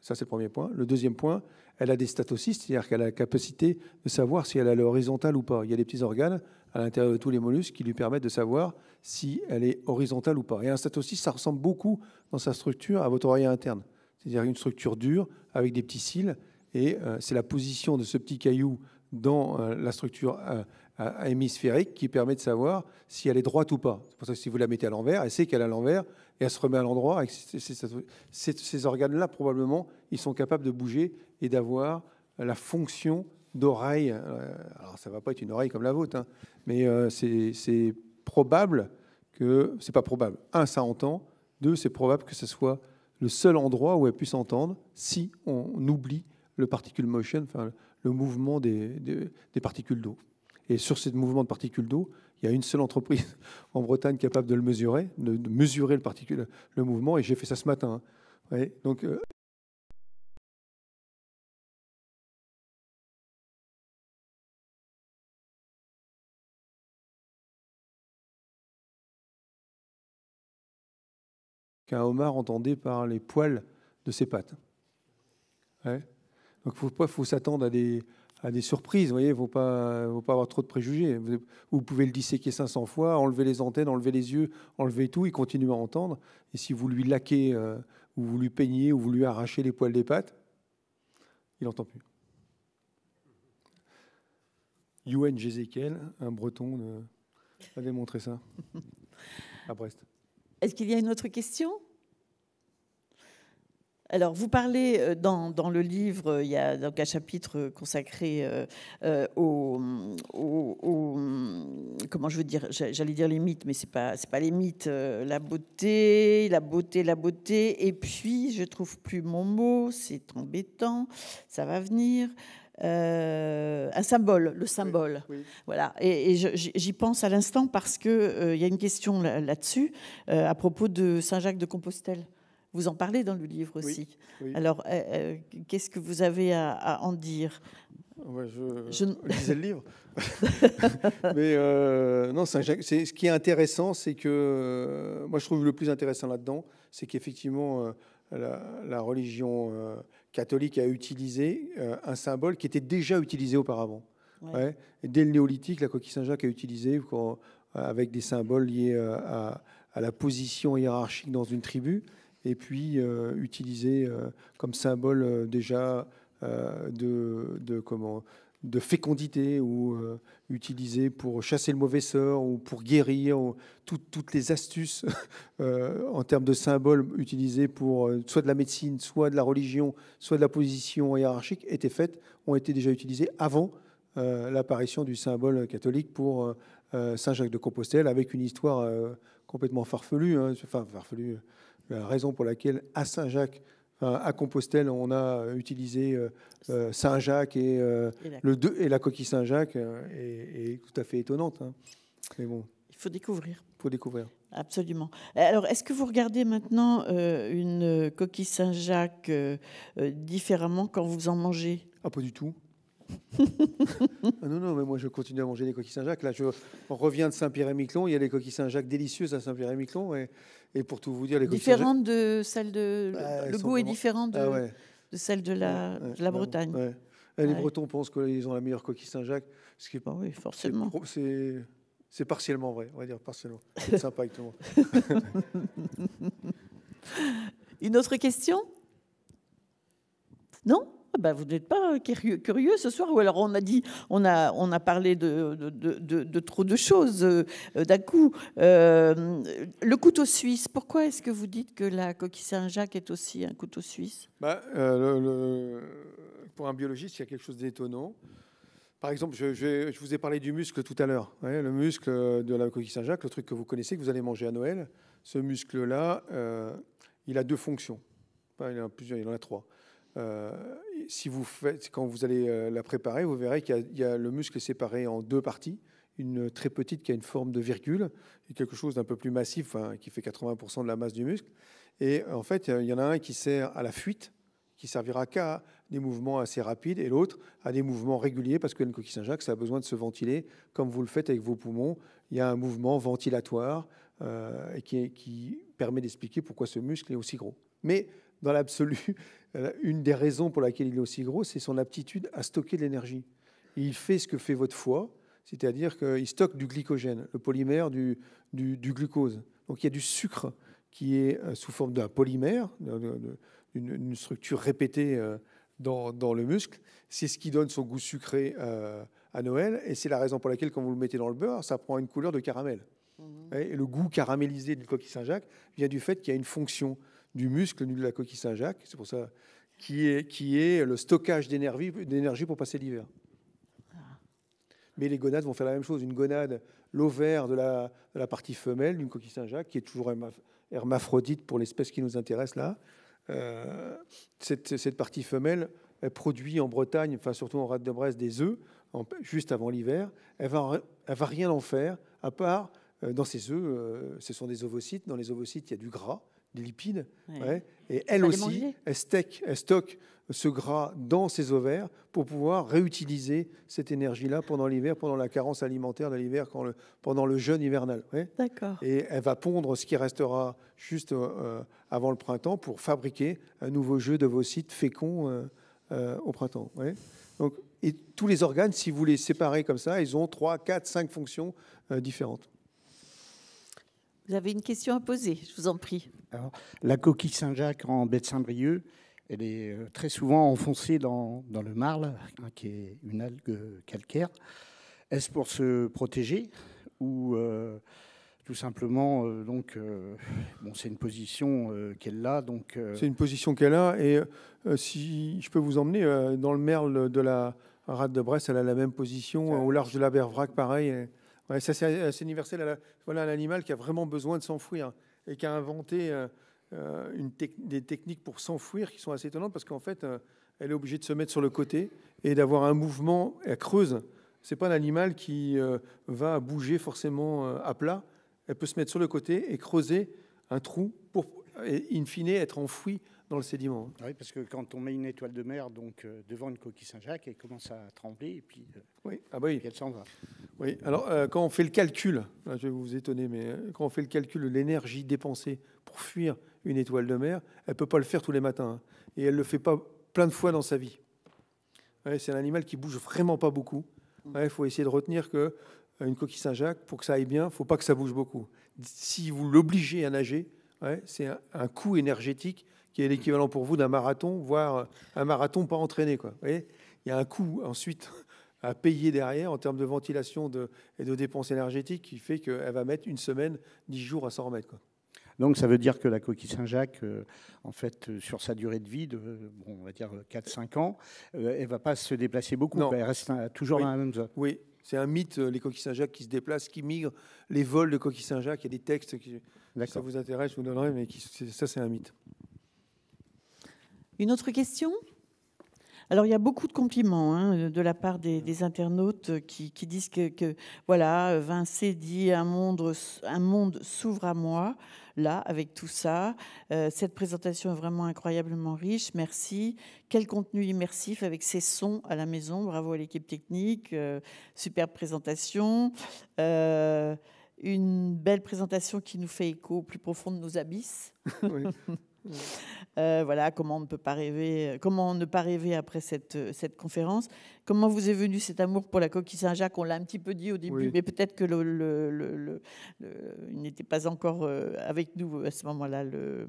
ça, c'est le premier point. Le deuxième point, elle a des statocystes, c'est-à-dire qu'elle a la capacité de savoir si elle est horizontale ou pas. Il y a des petits organes à l'intérieur de tous les mollusques qui lui permettent de savoir si elle est horizontale ou pas. Et un statocyste, ça ressemble beaucoup dans sa structure à votre oreille interne, c'est-à-dire une structure dure avec des petits cils. Et euh, c'est la position de ce petit caillou dans euh, la structure euh, hémisphérique qui permet de savoir si elle est droite ou pas. C'est pour ça que si vous la mettez à l'envers, elle sait qu'elle est à l'envers et elle se remet à l'endroit. Ces organes-là, probablement, ils sont capables de bouger et d'avoir la fonction d'oreille. Euh, alors, ça ne va pas être une oreille comme la vôtre, hein, mais c'est probable que. C'est pas probable. Un, ça entend. Deux, c'est probable que ce soit le seul endroit où elle puisse entendre si on oublie le particle motion, enfin, le mouvement des, particules d'eau. Et sur ces mouvement de particules d'eau, il y a une seule entreprise en Bretagne capable de le mesurer, de, mesurer le, particule, le mouvement, et j'ai fait ça ce matin. Hein. donc, euh, qu'un homard entendait par les poils de ses pattes. Ouais. Donc, il faut, pas s'attendre à des, surprises. Vous voyez, il ne faut pas, avoir trop de préjugés. Vous, pouvez le disséquer 500 fois, enlever les antennes, enlever les yeux, enlever tout, il continue à entendre. Et si vous lui laquez, euh, ou vous lui peignez, ou vous lui arrachez les poils des pattes, il n'entend plus. Yuen Jézéquel, un breton, euh, a démontré ça à Brest. Est-ce qu'il y a une autre question alors, vous parlez euh, dans, le livre, euh, il y a donc un chapitre consacré euh, aux, comment je veux dire, j'allais dire les mythes, mais ce pas pas les mythes, la beauté, la beauté, la beauté, et puis je trouve plus mon mot, c'est embêtant, ça va venir. un symbole, le symbole. Voilà. Et, j'y pense à l'instant parce qu'il y a une question là-dessus à propos de Saint-Jacques de Compostelle. Vous en parlez dans le livre aussi. Alors, euh, euh, qu'est-ce que vous avez à, en dire je, je... lisais le livre. Mais euh, non, c'est, ce qui est intéressant, c'est que moi je trouve le plus intéressant là-dedans, c'est qu'effectivement la, religion catholique a utilisé un symbole qui était déjà utilisé auparavant. dès le néolithique, la coquille Saint-Jacques a utilisé quand, avec des symboles liés à, à, la position hiérarchique dans une tribu et puis euh, utilisé euh, comme symbole euh, déjà de, comment, de fécondité ou utilisé pour chasser le mauvais sort ou pour guérir, toutes les astuces en termes de symboles utilisés pour soit de la médecine, soit de la religion, soit de la position hiérarchique étaient faites, ont été déjà utilisées avant l'apparition du symbole catholique pour Saint-Jacques de Compostelle avec une histoire complètement farfelue, hein, enfin farfelue la raison pour laquelle à Saint-Jacques, à Compostelle, on a utilisé euh, euh, Saint-Jacques et, euh, le et la coquille Saint-Jacques est, tout à fait étonnante. Hein. Mais bon. Il faut découvrir. Il faut découvrir. Absolument. Alors, est-ce que vous regardez maintenant une coquille Saint-Jacques différemment quand vous en mangez Ah, pas du tout. Ah, non, non, mais moi je continue à manger des coquilles Saint-Jacques. Là, je reviens de Saint-Pierre-et-Miquelon. Il y a les coquilles Saint-Jacques délicieuses à Saint-Pierre-et-Miquelon. Et, pour tout vous dire, les coquilles Différentes de celles de. Ah, le goût est différent de, celles ah, de, celle de la, Bretagne. les Bretons pensent qu'ils ont la meilleure coquille Saint-Jacques. Ce qui est, pas bah oui, forcément. C'est partiellement vrai, on va dire partiellement. C'est sympa avec tout le monde. Une autre question Non ah bah, vous n'êtes pas euh, curieux, ce soir. Ou alors on a dit, on a, on a parlé de, de, de, trop de choses euh, d'un coup. Euh, le couteau suisse, pourquoi est-ce que vous dites que la coquille Saint-Jacques est aussi un couteau suisse bah, Pour un biologiste, il y a quelque chose d'étonnant. Par exemple, je, je, vous ai parlé du muscle tout à l'heure. le muscle de la coquille Saint-Jacques, le truc que vous connaissez, que vous allez manger à Noël, ce muscle-là, il a deux fonctions. il, en a plusieurs, il en a trois. Euh, si vous faites, quand vous allez euh, la préparer, vous verrez qu'il y, a le muscle séparé en deux parties. Une très petite qui a une forme de virgule et quelque chose d'un peu plus massif qui fait 80% de la masse du muscle. Et en fait, il y en a un qui sert à la fuite, qui servira qu'à des mouvements assez rapides et l'autre à des mouvements réguliers parce que le coquille Saint-Jacques, ça a besoin de se ventiler comme vous le faites avec vos poumons. Il y a un mouvement ventilatoire euh, qui, qui, permet d'expliquer pourquoi ce muscle est aussi gros. Mais dans l'absolu, euh, une des raisons pour laquelle il est aussi gros, c'est son aptitude à stocker de l'énergie. Il fait ce que fait votre foie, c'est-à-dire qu'il stocke du glycogène, le polymère du, du, glucose. Donc il y a du sucre qui est euh, sous forme d'un polymère, d'une structure répétée euh, dans, le muscle. C'est ce qui donne son goût sucré à, Noël, et c'est la raison pour laquelle quand vous le mettez dans le beurre, ça prend une couleur de caramel. Mmh. Et le goût caramélisé du coquille Saint-Jacques vient du fait qu'il y a une fonction du muscle, de la coquille Saint-Jacques, c'est pour ça, qui est, qui est le stockage d'énergie pour passer l'hiver. Ah. Mais les gonades vont faire la même chose. Une gonade, l'ovaire de la, partie femelle d'une coquille Saint-Jacques, qui est toujours hermaphrodite pour l'espèce qui nous intéresse là. Euh, cette, partie femelle elle produit en Bretagne, enfin surtout en rade de Brest, des œufs juste avant l'hiver. Elle va, va rien en faire, à part euh, dans ces œufs, euh, ce sont des ovocytes. Dans les ovocytes, il y a du gras des lipides. Et elle aussi, elle stocke, ce gras dans ses ovaires pour pouvoir réutiliser cette énergie-là pendant l'hiver, pendant la carence alimentaire de l'hiver, pendant le jeûne hivernal. D'accord. Et elle va pondre ce qui restera juste euh, euh, avant le printemps pour fabriquer un nouveau jeu de vos sites féconds euh, au printemps. Donc, et tous les organes, si vous les séparez comme ça, ils ont trois, quatre, cinq fonctions différentes. Vous avez une question à poser, je vous en prie. Alors, la coquille Saint-Jacques en baie de Saint-Brieuc, elle est euh, très souvent enfoncée dans, dans le marle, hein, qui est une algue calcaire. Est-ce pour se protéger ou euh, tout simplement, euh, donc, bon, c'est une position qu'elle a. Donc, c'est une position qu'elle a. Et si je peux vous emmener dans le merle de la rade de Brest, elle a la même position. au large de la Bervrac, pareil ça, c'est euh, universel. voilà un animal qui a vraiment besoin de s'enfouir et qui a inventé euh, euh, des techniques pour s'enfouir qui sont assez étonnantes parce qu'en fait, elle est obligée de se mettre sur le côté et d'avoir un mouvement. Elle creuse. n'est pas un animal qui va bouger forcément à plat. Elle peut se mettre sur le côté et creuser un trou pour, in fine, être enfouie le sédiment. Ah oui, parce que quand on met une étoile de mer donc euh, devant une coquille Saint-Jacques, elle commence à trembler et puis euh, oui. Ah bah elle s'en va. Oui, alors euh, quand on fait le calcul, je vais vous étonner, mais quand on fait le calcul de l'énergie dépensée pour fuir une étoile de mer, elle ne peut pas le faire tous les matins. Hein, et elle ne le fait pas plein de fois dans sa vie. Ouais, c'est un animal qui bouge vraiment pas beaucoup. Il faut essayer de retenir que une coquille Saint-Jacques, pour que ça aille bien, il ne faut pas que ça bouge beaucoup. Si vous l'obligez à nager, ouais, c'est un coût énergétique qui est l'équivalent pour vous d'un marathon, voire euh, un marathon pas entraîné. Quoi. il y a un coût ensuite à payer derrière en termes de ventilation de, et de dépenses énergétiques qui fait qu'elle va mettre une semaine, dix jours à s'en remettre. Quoi. Donc ça veut dire que la coquille Saint-Jacques, euh, en fait, euh, sur sa durée de vie, de, bon, on va dire 4-5 ans, elle ne va pas se déplacer beaucoup. Elle reste toujours oui. dans la même zone. Oui, c'est un mythe, les coquilles Saint-Jacques qui se déplacent, qui migrent, les vols de coquilles Saint-Jacques. Il y a des textes qui, ça vous intéresse, je vous donnerai, mais ça, c'est un mythe. Une autre question alors il y a beaucoup de compliments hein, de la part des, internautes qui, disent que, voilà Vincé dit un monde s'ouvre à moi là avec tout ça. Euh, cette présentation est vraiment incroyablement riche. Merci. Quel contenu immersif avec ces sons à la maison. Bravo à l'équipe technique. Euh, superbe présentation. Euh, une belle présentation qui nous fait écho au plus profond de nos abysses. Oui. Euh, voilà, comment on ne peut pas rêver, comment ne pas rêver après cette, cette conférence. Comment vous est venu cet amour pour la coquille Saint-Jacques On l'a un petit peu dit au début, mais peut-être que le, n'était pas encore euh, avec nous à ce moment-là, le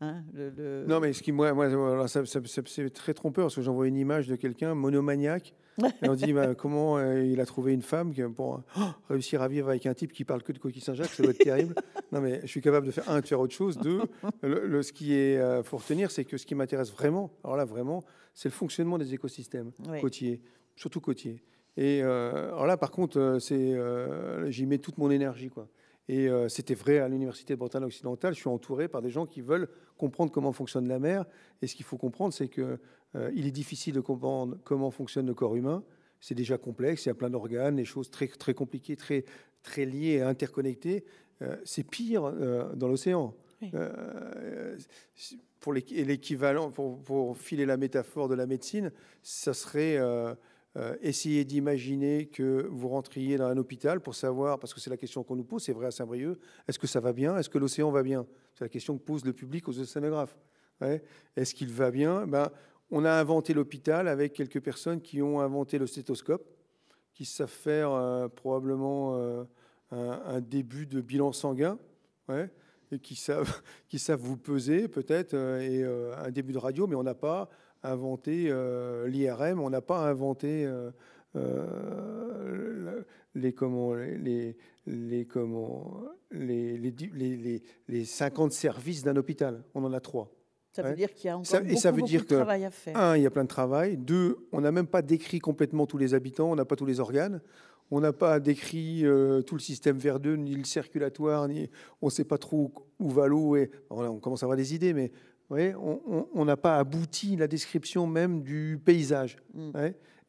Hein, le, Non, mais ce qui, moi, moi c'est très trompeur parce que j'envoie une image de quelqu'un monomaniaque. et on dit bah, comment euh, il a trouvé une femme pour oh, réussir à vivre avec un type qui parle que de coquille Saint-Jacques, ça doit être terrible. Non, mais je suis capable de faire un, de faire autre chose. Deux, le, ce qui est euh, faut retenir, c'est que ce qui m'intéresse vraiment, alors là vraiment, c'est le fonctionnement des écosystèmes côtiers, surtout côtiers. Et euh, alors là, par contre, euh, c'est j'y mets toute mon énergie, quoi. Et euh, c'était vrai à l'Université de Bretagne occidentale. Je suis entouré par des gens qui veulent comprendre comment fonctionne la mer. Et ce qu'il faut comprendre, c'est qu'il euh, il est difficile de comprendre comment fonctionne le corps humain. C'est déjà complexe, il y a plein d'organes, des choses très, très compliquées, très, très liées et interconnectées. Euh, c'est pire dans l'océan. pour l'équivalent, pour, filer la métaphore de la médecine, ça serait euh, essayez d'imaginer que vous rentriez dans un hôpital pour savoir, parce que c'est la question qu'on nous pose, c'est vrai à Saint-Brieuc, est-ce que ça va bien Est-ce que l'océan va bien C'est la question que pose le public aux océanographes. Hein. Est-ce qu'il va bien ben, On a inventé l'hôpital avec quelques personnes qui ont inventé le stéthoscope, qui savent faire euh, probablement euh, un, début de bilan sanguin. et qui savent, qui savent vous peser peut-être, et un début de radio, mais on n'a pas inventé euh, l'IRM, on n'a pas inventé euh, euh, les comment les les comment les, les, les 50 services d'un hôpital. On en a trois. Ça veut dire qu'il y a encore beaucoup, de travail à faire. Un, il y a plein de travail. Deux, on n'a même pas décrit complètement tous les habitants, on n'a pas tous les organes. On n'a pas décrit tout le système verdeux, ni le circulatoire, ni on ne sait pas trop où va l'eau. on, commence à avoir des idées, mais on n'a pas abouti la description même du paysage. Mm.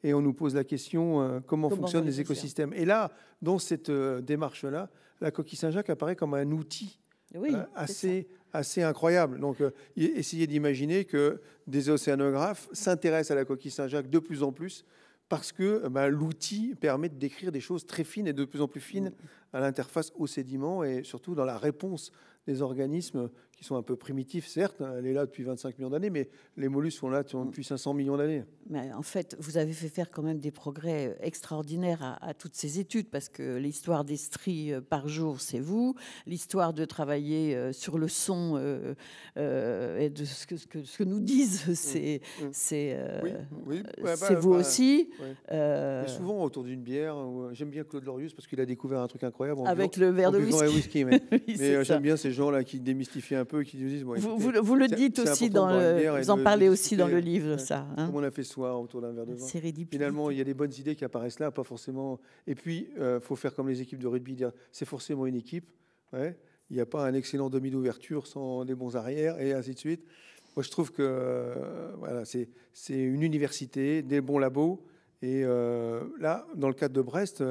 et on nous pose la question euh, comment, fonctionnent les écosystèmes. Et là, dans cette euh, démarche-là, la coquille Saint-Jacques apparaît comme un outil euh, assez, incroyable. Donc, essayez d'imaginer que des océanographes s'intéressent à la coquille Saint-Jacques de plus en plus parce que bah, l'outil permet de décrire des choses très fines et de plus en plus fines mm. à l'interface au sédiment et surtout dans la réponse des organismes qui sont un peu primitifs, certes. Hein, elle est là depuis 25 millions d'années, mais les mollusques sont là depuis 500 mm. millions d'années. Mais en fait, vous avez fait faire quand même des progrès euh, extraordinaires à, toutes ces études, parce que l'histoire des stries euh, par jour, c'est vous. L'histoire de travailler euh, sur le son et de ce que, ce que, ce que nous disent, c'est c'est c'est vous aussi. souvent autour d'une bière. J'aime bien Claude Lorius parce qu'il a découvert un truc incroyable. Avec le verre de whisky. mais, j'aime bien ces gens-là qui démystifient un disent. vous, le dites aussi dans le, vous en parlez aussi dans le livre, ça. Hein. Hein. Comme on a fait soir autour d'un verre de vin. Finalement, il y a des bonnes idées qui apparaissent là, pas forcément. Et puis, il euh, faut faire comme les équipes de rugby, c'est forcément une équipe. Il n'y a pas un excellent demi d'ouverture sans des bons arrières et ainsi de suite. Moi, je trouve que euh, voilà, c'est une université, des bons labos. Et euh, là, dans le cadre de Brest,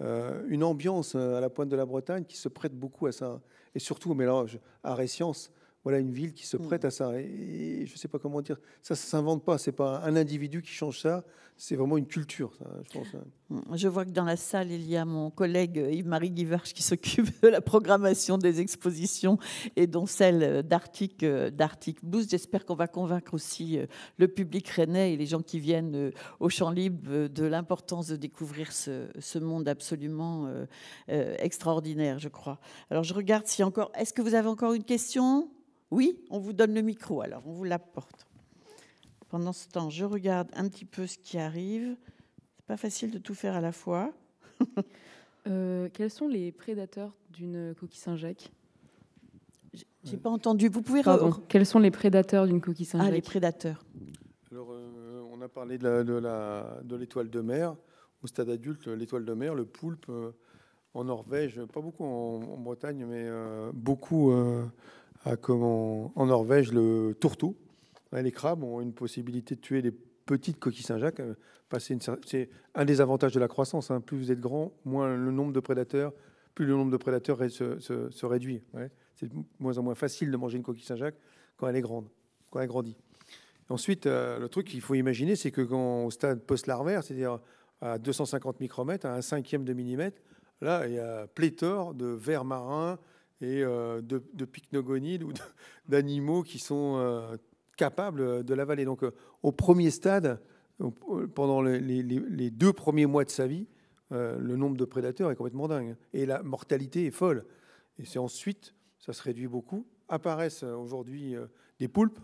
une ambiance à la pointe de la Bretagne qui se prête beaucoup à ça et surtout au mélange art et science, voilà une ville qui se mm. prête à ça. Et, je ne sais pas comment dire, ça ne s'invente pas, Ce n'est pas un individu qui change ça, c'est vraiment une culture, hein. mm. je vois que dans la salle, il y a mon collègue euh, Yves-Marie Guivarche qui s'occupe de la programmation des expositions et dont celle euh, d'Arctic, euh, Boost. J'espère qu'on va convaincre aussi le public rennais et les gens qui viennent au champ libre de l'importance de découvrir ce, ce monde absolument extraordinaire, je crois. Alors je regarde si encore... Est-ce que vous avez encore une question oui, on vous donne le micro, alors on vous l'apporte. Pendant ce temps, je regarde un petit peu ce qui arrive. C'est pas facile de tout faire à la fois. Euh, quels sont les prédateurs d'une coquille Saint-Jacques J'ai pas entendu. Vous pouvez répondre. Quels sont les prédateurs d'une coquille Saint-Jacques Ah, les prédateurs. Alors, euh, on a parlé de l'étoile de, mer. Au stade adulte, l'étoile de mer, le poulpe, euh, en Norvège, pas beaucoup en Bretagne, mais beaucoup comme en Norvège le tourteau. Les crabes ont une possibilité de tuer des petites coquilles Saint-Jacques. C'est un des avantages de la croissance. Hein. Plus vous êtes grand, moins le nombre de prédateurs, plus le nombre de prédateurs se, réduit. C'est de moins en moins facile de manger une coquille Saint-Jacques quand elle est grande, quand elle grandit. Ensuite, euh, le truc qu'il faut imaginer, c'est que quand au stade post-larvaire, c'est-à-dire à 250 micromètres, à un cinquième de millimètre, là, il y a pléthore de vers marins, et euh, de, de pycnogonides ou d'animaux qui sont euh, capables de l'avaler. Donc euh, au premier stade, pendant les, deux premiers mois de sa vie, le nombre de prédateurs est complètement dingue et la mortalité est folle. Et c'est ensuite, ça se réduit beaucoup. Apparaissent aujourd'hui des poulpes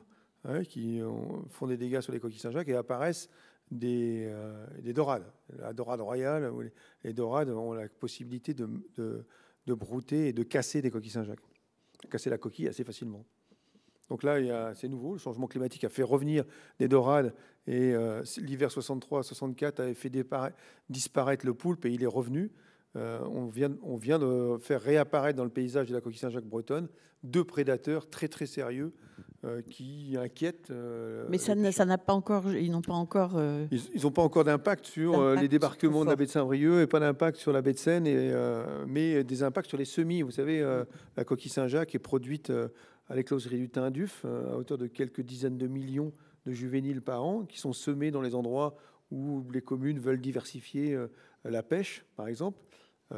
hein, qui font des dégâts sur les coquilles Saint-Jacques et apparaissent des, dorades. La dorade royale, les, dorades ont la possibilité de, de brouter et de casser des coquilles Saint-Jacques. Casser la coquille assez facilement. Donc là, c'est nouveau. Le changement climatique a fait revenir des dorades et euh, l'hiver 63-64 avait fait disparaître le poulpe et il est revenu. Euh, on, vient, on vient de faire réapparaître dans le paysage de la coquille Saint-Jacques bretonne deux prédateurs très très sérieux euh, qui inquiètent. Euh, mais ça, n'a pas encore, ils n'ont pas encore. Euh, ils n'ont pas encore d'impact sur les débarquements de la baie de Saint-Brieuc et pas d'impact sur la baie de Seine, mais des impacts sur les semis. Vous savez, la coquille Saint-Jacques est produite à l'écloserie du Tinduf à hauteur de quelques dizaines de millions de juvéniles par an qui sont semés dans les endroits où les communes veulent diversifier la pêche, par exemple.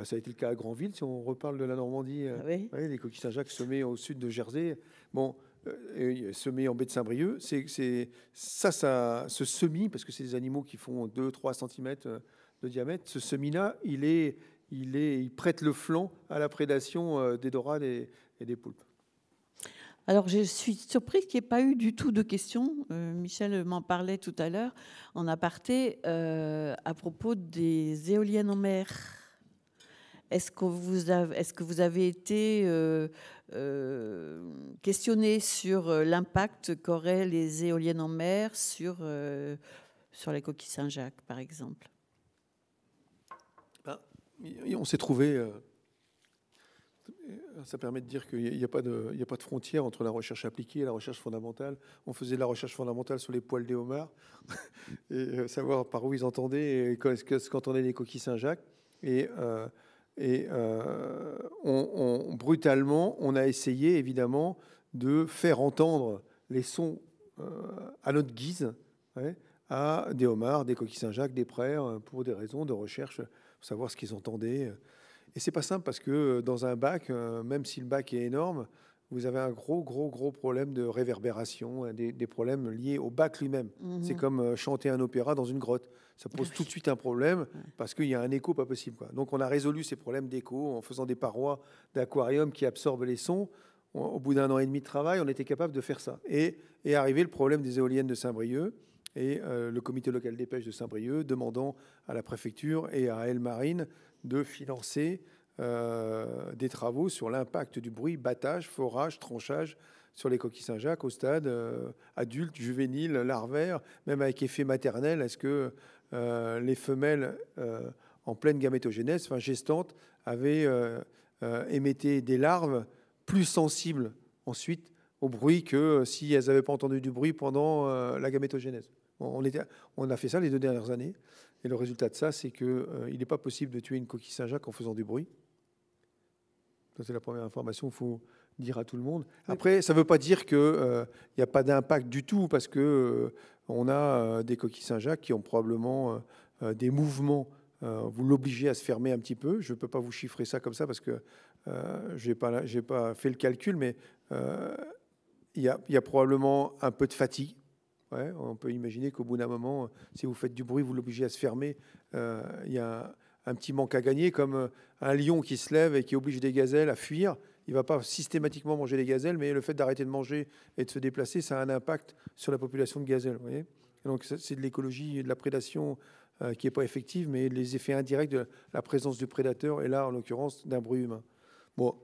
Ça a été le cas à Grandville si on reparle de la Normandie, ah les coquilles Saint-Jacques semées au sud de Jersey. Bon, euh, semé en baie de Saint-Brieuc, c'est ça, ça, ce semis, parce que c'est des animaux qui font 2-3 cm euh, de diamètre, ce semis-là, il, est, il, est, il prête le flanc à la prédation euh, des dorades et, des poulpes. Alors, je suis surprise qu'il n'y ait pas eu du tout de questions. Michel m'en parlait tout à l'heure en aparté à propos des éoliennes en mer. Est-ce que, vous avez, est que vous avez été euh, questionner sur euh, l'impact qu'auraient les éoliennes en mer sur, euh, sur les coquilles Saint-Jacques, par exemple bah, On s'est trouvé. ça permet de dire qu'il n'y a, pas de, a pas de frontière entre la recherche appliquée et la recherche fondamentale. On faisait de la recherche fondamentale sur les poils des homards, et savoir par où ils entendaient, et quand on les coquilles Saint-Jacques. Et et euh, brutalement, on a essayé évidemment de faire entendre les sons euh, à notre guise hein, à des homards, des coquilles Saint-Jacques, des prêtres, euh, pour des raisons de recherche, pour savoir ce qu'ils entendaient. Et c'est pas simple parce que dans un bac, même si le bac est énorme, vous avez un gros, gros, gros problème de réverbération, des, problèmes liés au bac lui-même. Mhm. C'est comme euh, chanter un opéra dans une grotte. Ça pose ah tout de suite un problème parce qu'il y a un écho pas possible. Donc on a résolu ces problèmes d'écho en faisant des parois d'aquarium qui absorbent les sons. au bout d'un an et demi de travail, on était capable de faire ça. Et est arrivé le problème des éoliennes de Saint-Brieuc et euh, le comité local des pêches de Saint-Brieuc demandant à la préfecture et à Elle Marine de financer euh, des travaux sur l'impact du bruit, battage, forage, tranchage sur les coquilles Saint-Jacques au stade euh, adulte, juvénile, larvaire, même avec effet maternel. Est-ce que euh, les femelles en pleine gamétogénèse, enfin gestantes, avaient émetté des larves plus sensibles ensuite au bruit que si elles n'avaient pas entendu du bruit pendant la gamétogénèse on, a fait ça les deux dernières années. Et le résultat de ça, c'est qu'il n'est pas possible de tuer une coquille Saint-Jacques en faisant du bruit c'est la première information qu'il faut dire à tout le monde. Après, ça ne veut pas dire qu'il n'y euh, a pas d'impact du tout, parce qu'on euh, on a euh, des coquilles Saint-Jacques qui ont probablement des mouvements. vous l'obligez à se fermer un petit peu. Je ne peux pas vous chiffrer ça comme ça, parce que je n'ai pas, pas, fait le calcul, mais il y, a probablement un peu de fatigue. on peut imaginer qu'au bout d'un moment, si vous faites du bruit, vous l'obligez à se fermer. Il y a un petit manque à gagner, comme euh, un lion qui se lève et qui oblige des gazelles à fuir. Il ne va pas systématiquement manger des gazelles, mais le fait d'arrêter de manger et de se déplacer, ça a un impact sur la population de gazelles. donc c'est de l'écologie et de la prédation euh, qui n'est pas effective, mais les effets indirects de la présence du prédateur, et là en l'occurrence d'un bruit humain. Bon,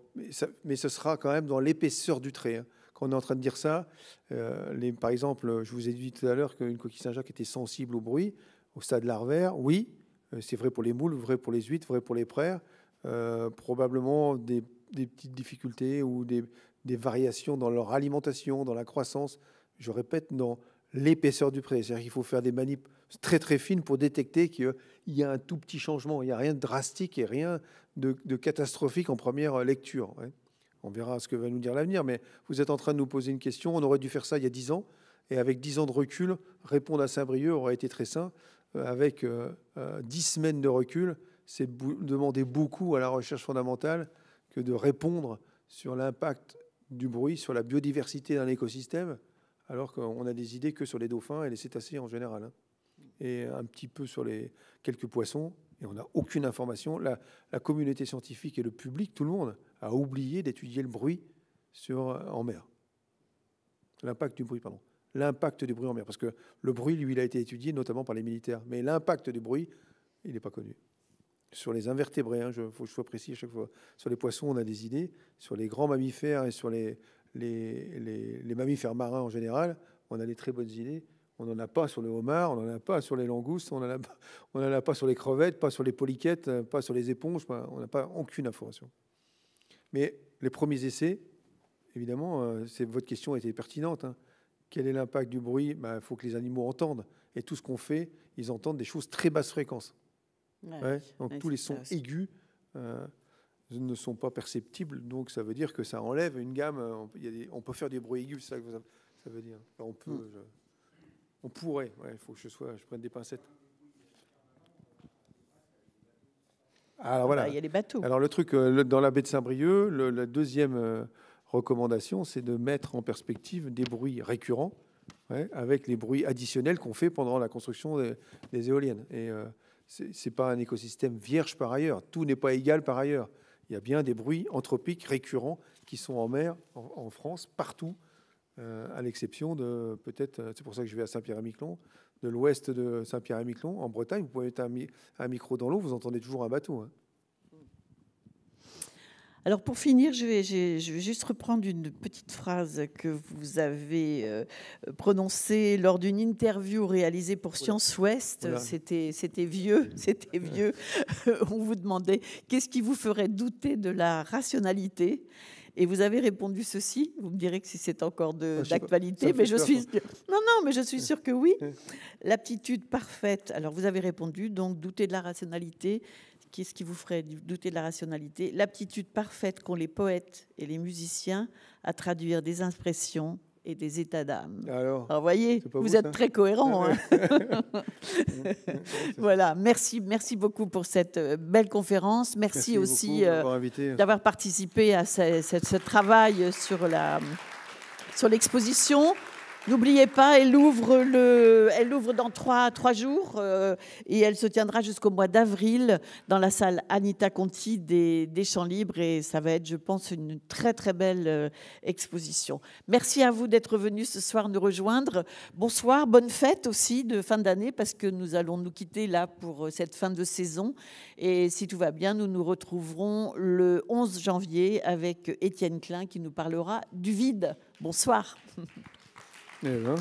mais, ce sera quand même dans l'épaisseur du trait. qu'on hein. Quand on est en train de dire ça, euh, par exemple, je vous ai dit tout à l'heure qu'une coquille Saint-Jacques était sensible au bruit, au stade larvaire, oui, euh, c'est vrai pour les moules, vrai pour les huîtres, vrai pour les prairies. Euh, probablement des, petites difficultés ou des, variations dans leur alimentation, dans la croissance. Je répète, dans l'épaisseur du pré. cest qu'il faut faire des manips très très fines pour détecter qu'il y a un tout petit changement. Il n'y a rien de drastique et rien de, catastrophique en première lecture. On verra ce que va nous dire l'avenir, mais vous êtes en train de nous poser une question. On aurait dû faire ça il y a 10 ans, et avec 10 ans de recul, répondre à Saint-Brieuc aurait été très sain. Euh, avec euh, euh, dix semaines de recul, c'est demander beaucoup à la recherche fondamentale que de répondre sur l'impact du bruit sur la biodiversité d'un écosystème, alors qu'on a des idées que sur les dauphins et les cétacés en général, hein. et un petit peu sur les quelques poissons, et on n'a aucune information. La, la, communauté scientifique et le public, tout le monde, a oublié d'étudier le bruit sur, en mer. L'impact du bruit, pardon l'impact du bruit en mer. Parce que le bruit, lui, il a été étudié notamment par les militaires. Mais l'impact du bruit, il n'est pas connu. Sur les invertébrés, il hein, faut que je sois précis à chaque fois. Sur les poissons, on a des idées. Sur les grands mammifères et sur les, mammifères marins en général, on a des très bonnes idées. On n'en a pas sur le homard, on n'en a pas sur les langoustes, on n'en a, a pas sur les crevettes, pas sur les poliquettes, pas sur les éponges, on n'a pas aucune information. Mais les premiers essais, évidemment, euh, c'est votre question était pertinente. Hein. Quel est l'impact du bruit Il ben, faut que les animaux entendent. Et tout ce qu'on fait, ils entendent des choses très basse fréquence. Donc tous les sons aigus euh, ne sont pas perceptibles. Donc ça veut dire que ça enlève une gamme. Euh, on, peut faire des bruits aigus, c'est ça que ça veut dire. on peut. Hmm. on pourrait. Il faut que je, sois, je prenne des pincettes. Ah, alors ah bah, voilà. Il y a les bateaux. Alors le truc, euh, dans la baie de Saint-Brieuc, la deuxième recommandation, c'est de mettre en perspective des bruits récurrents avec les bruits additionnels qu'on fait pendant la construction des, éoliennes. Et euh, c'est pas un écosystème vierge par ailleurs. Tout n'est pas égal par ailleurs. Il y a bien des bruits anthropiques récurrents qui sont en mer, en, France, partout, euh, à l'exception de peut-être. C'est pour ça que je vais à Saint-Pierre-et-Miquelon. De l'ouest de Saint-Pierre-et-Miquelon, en Bretagne, vous pouvez mettre un, un micro dans l'eau, vous entendez toujours un bateau. Hein. Alors pour finir, je vais, juste reprendre une petite phrase que vous avez euh, prononcée lors d'une interview réalisée pour Science Ouest. C'était, vieux, c'était vieux. On vous demandait qu'est-ce qui vous ferait douter de la rationalité. Et vous avez répondu ceci. Vous me direz que si c'est encore ah, d'actualité, mais je suis non, non, mais je suis sûr que oui. L'aptitude parfaite. Alors vous avez répondu donc douter de la rationalité, Qu'est-ce qui vous ferait douter de la rationalité L'aptitude parfaite qu'ont les poètes et les musiciens à traduire des impressions et des états d'âme. Alors, vous voyez, vous, êtes très cohérent. Hein. Ah voilà, merci, merci beaucoup pour cette euh, belle conférence. Merci, aussi euh, d'avoir participé à ce, ce travail sur la sur l'exposition. N'oubliez pas, elle ouvre, dans trois, trois jours euh, et elle se tiendra jusqu'au mois d'avril dans la salle Anita Conti des, des, Champs Libres et ça va être, je pense, une très très belle euh, exposition. Merci à vous d'être venus ce soir nous rejoindre. Bonsoir, bonne fête aussi de fin d'année parce que nous allons nous quitter là pour euh, cette fin de saison et si tout va bien, nous nous retrouverons le 11 janvier avec Étienne Klein qui nous parlera du vide. Bonsoir. 那个。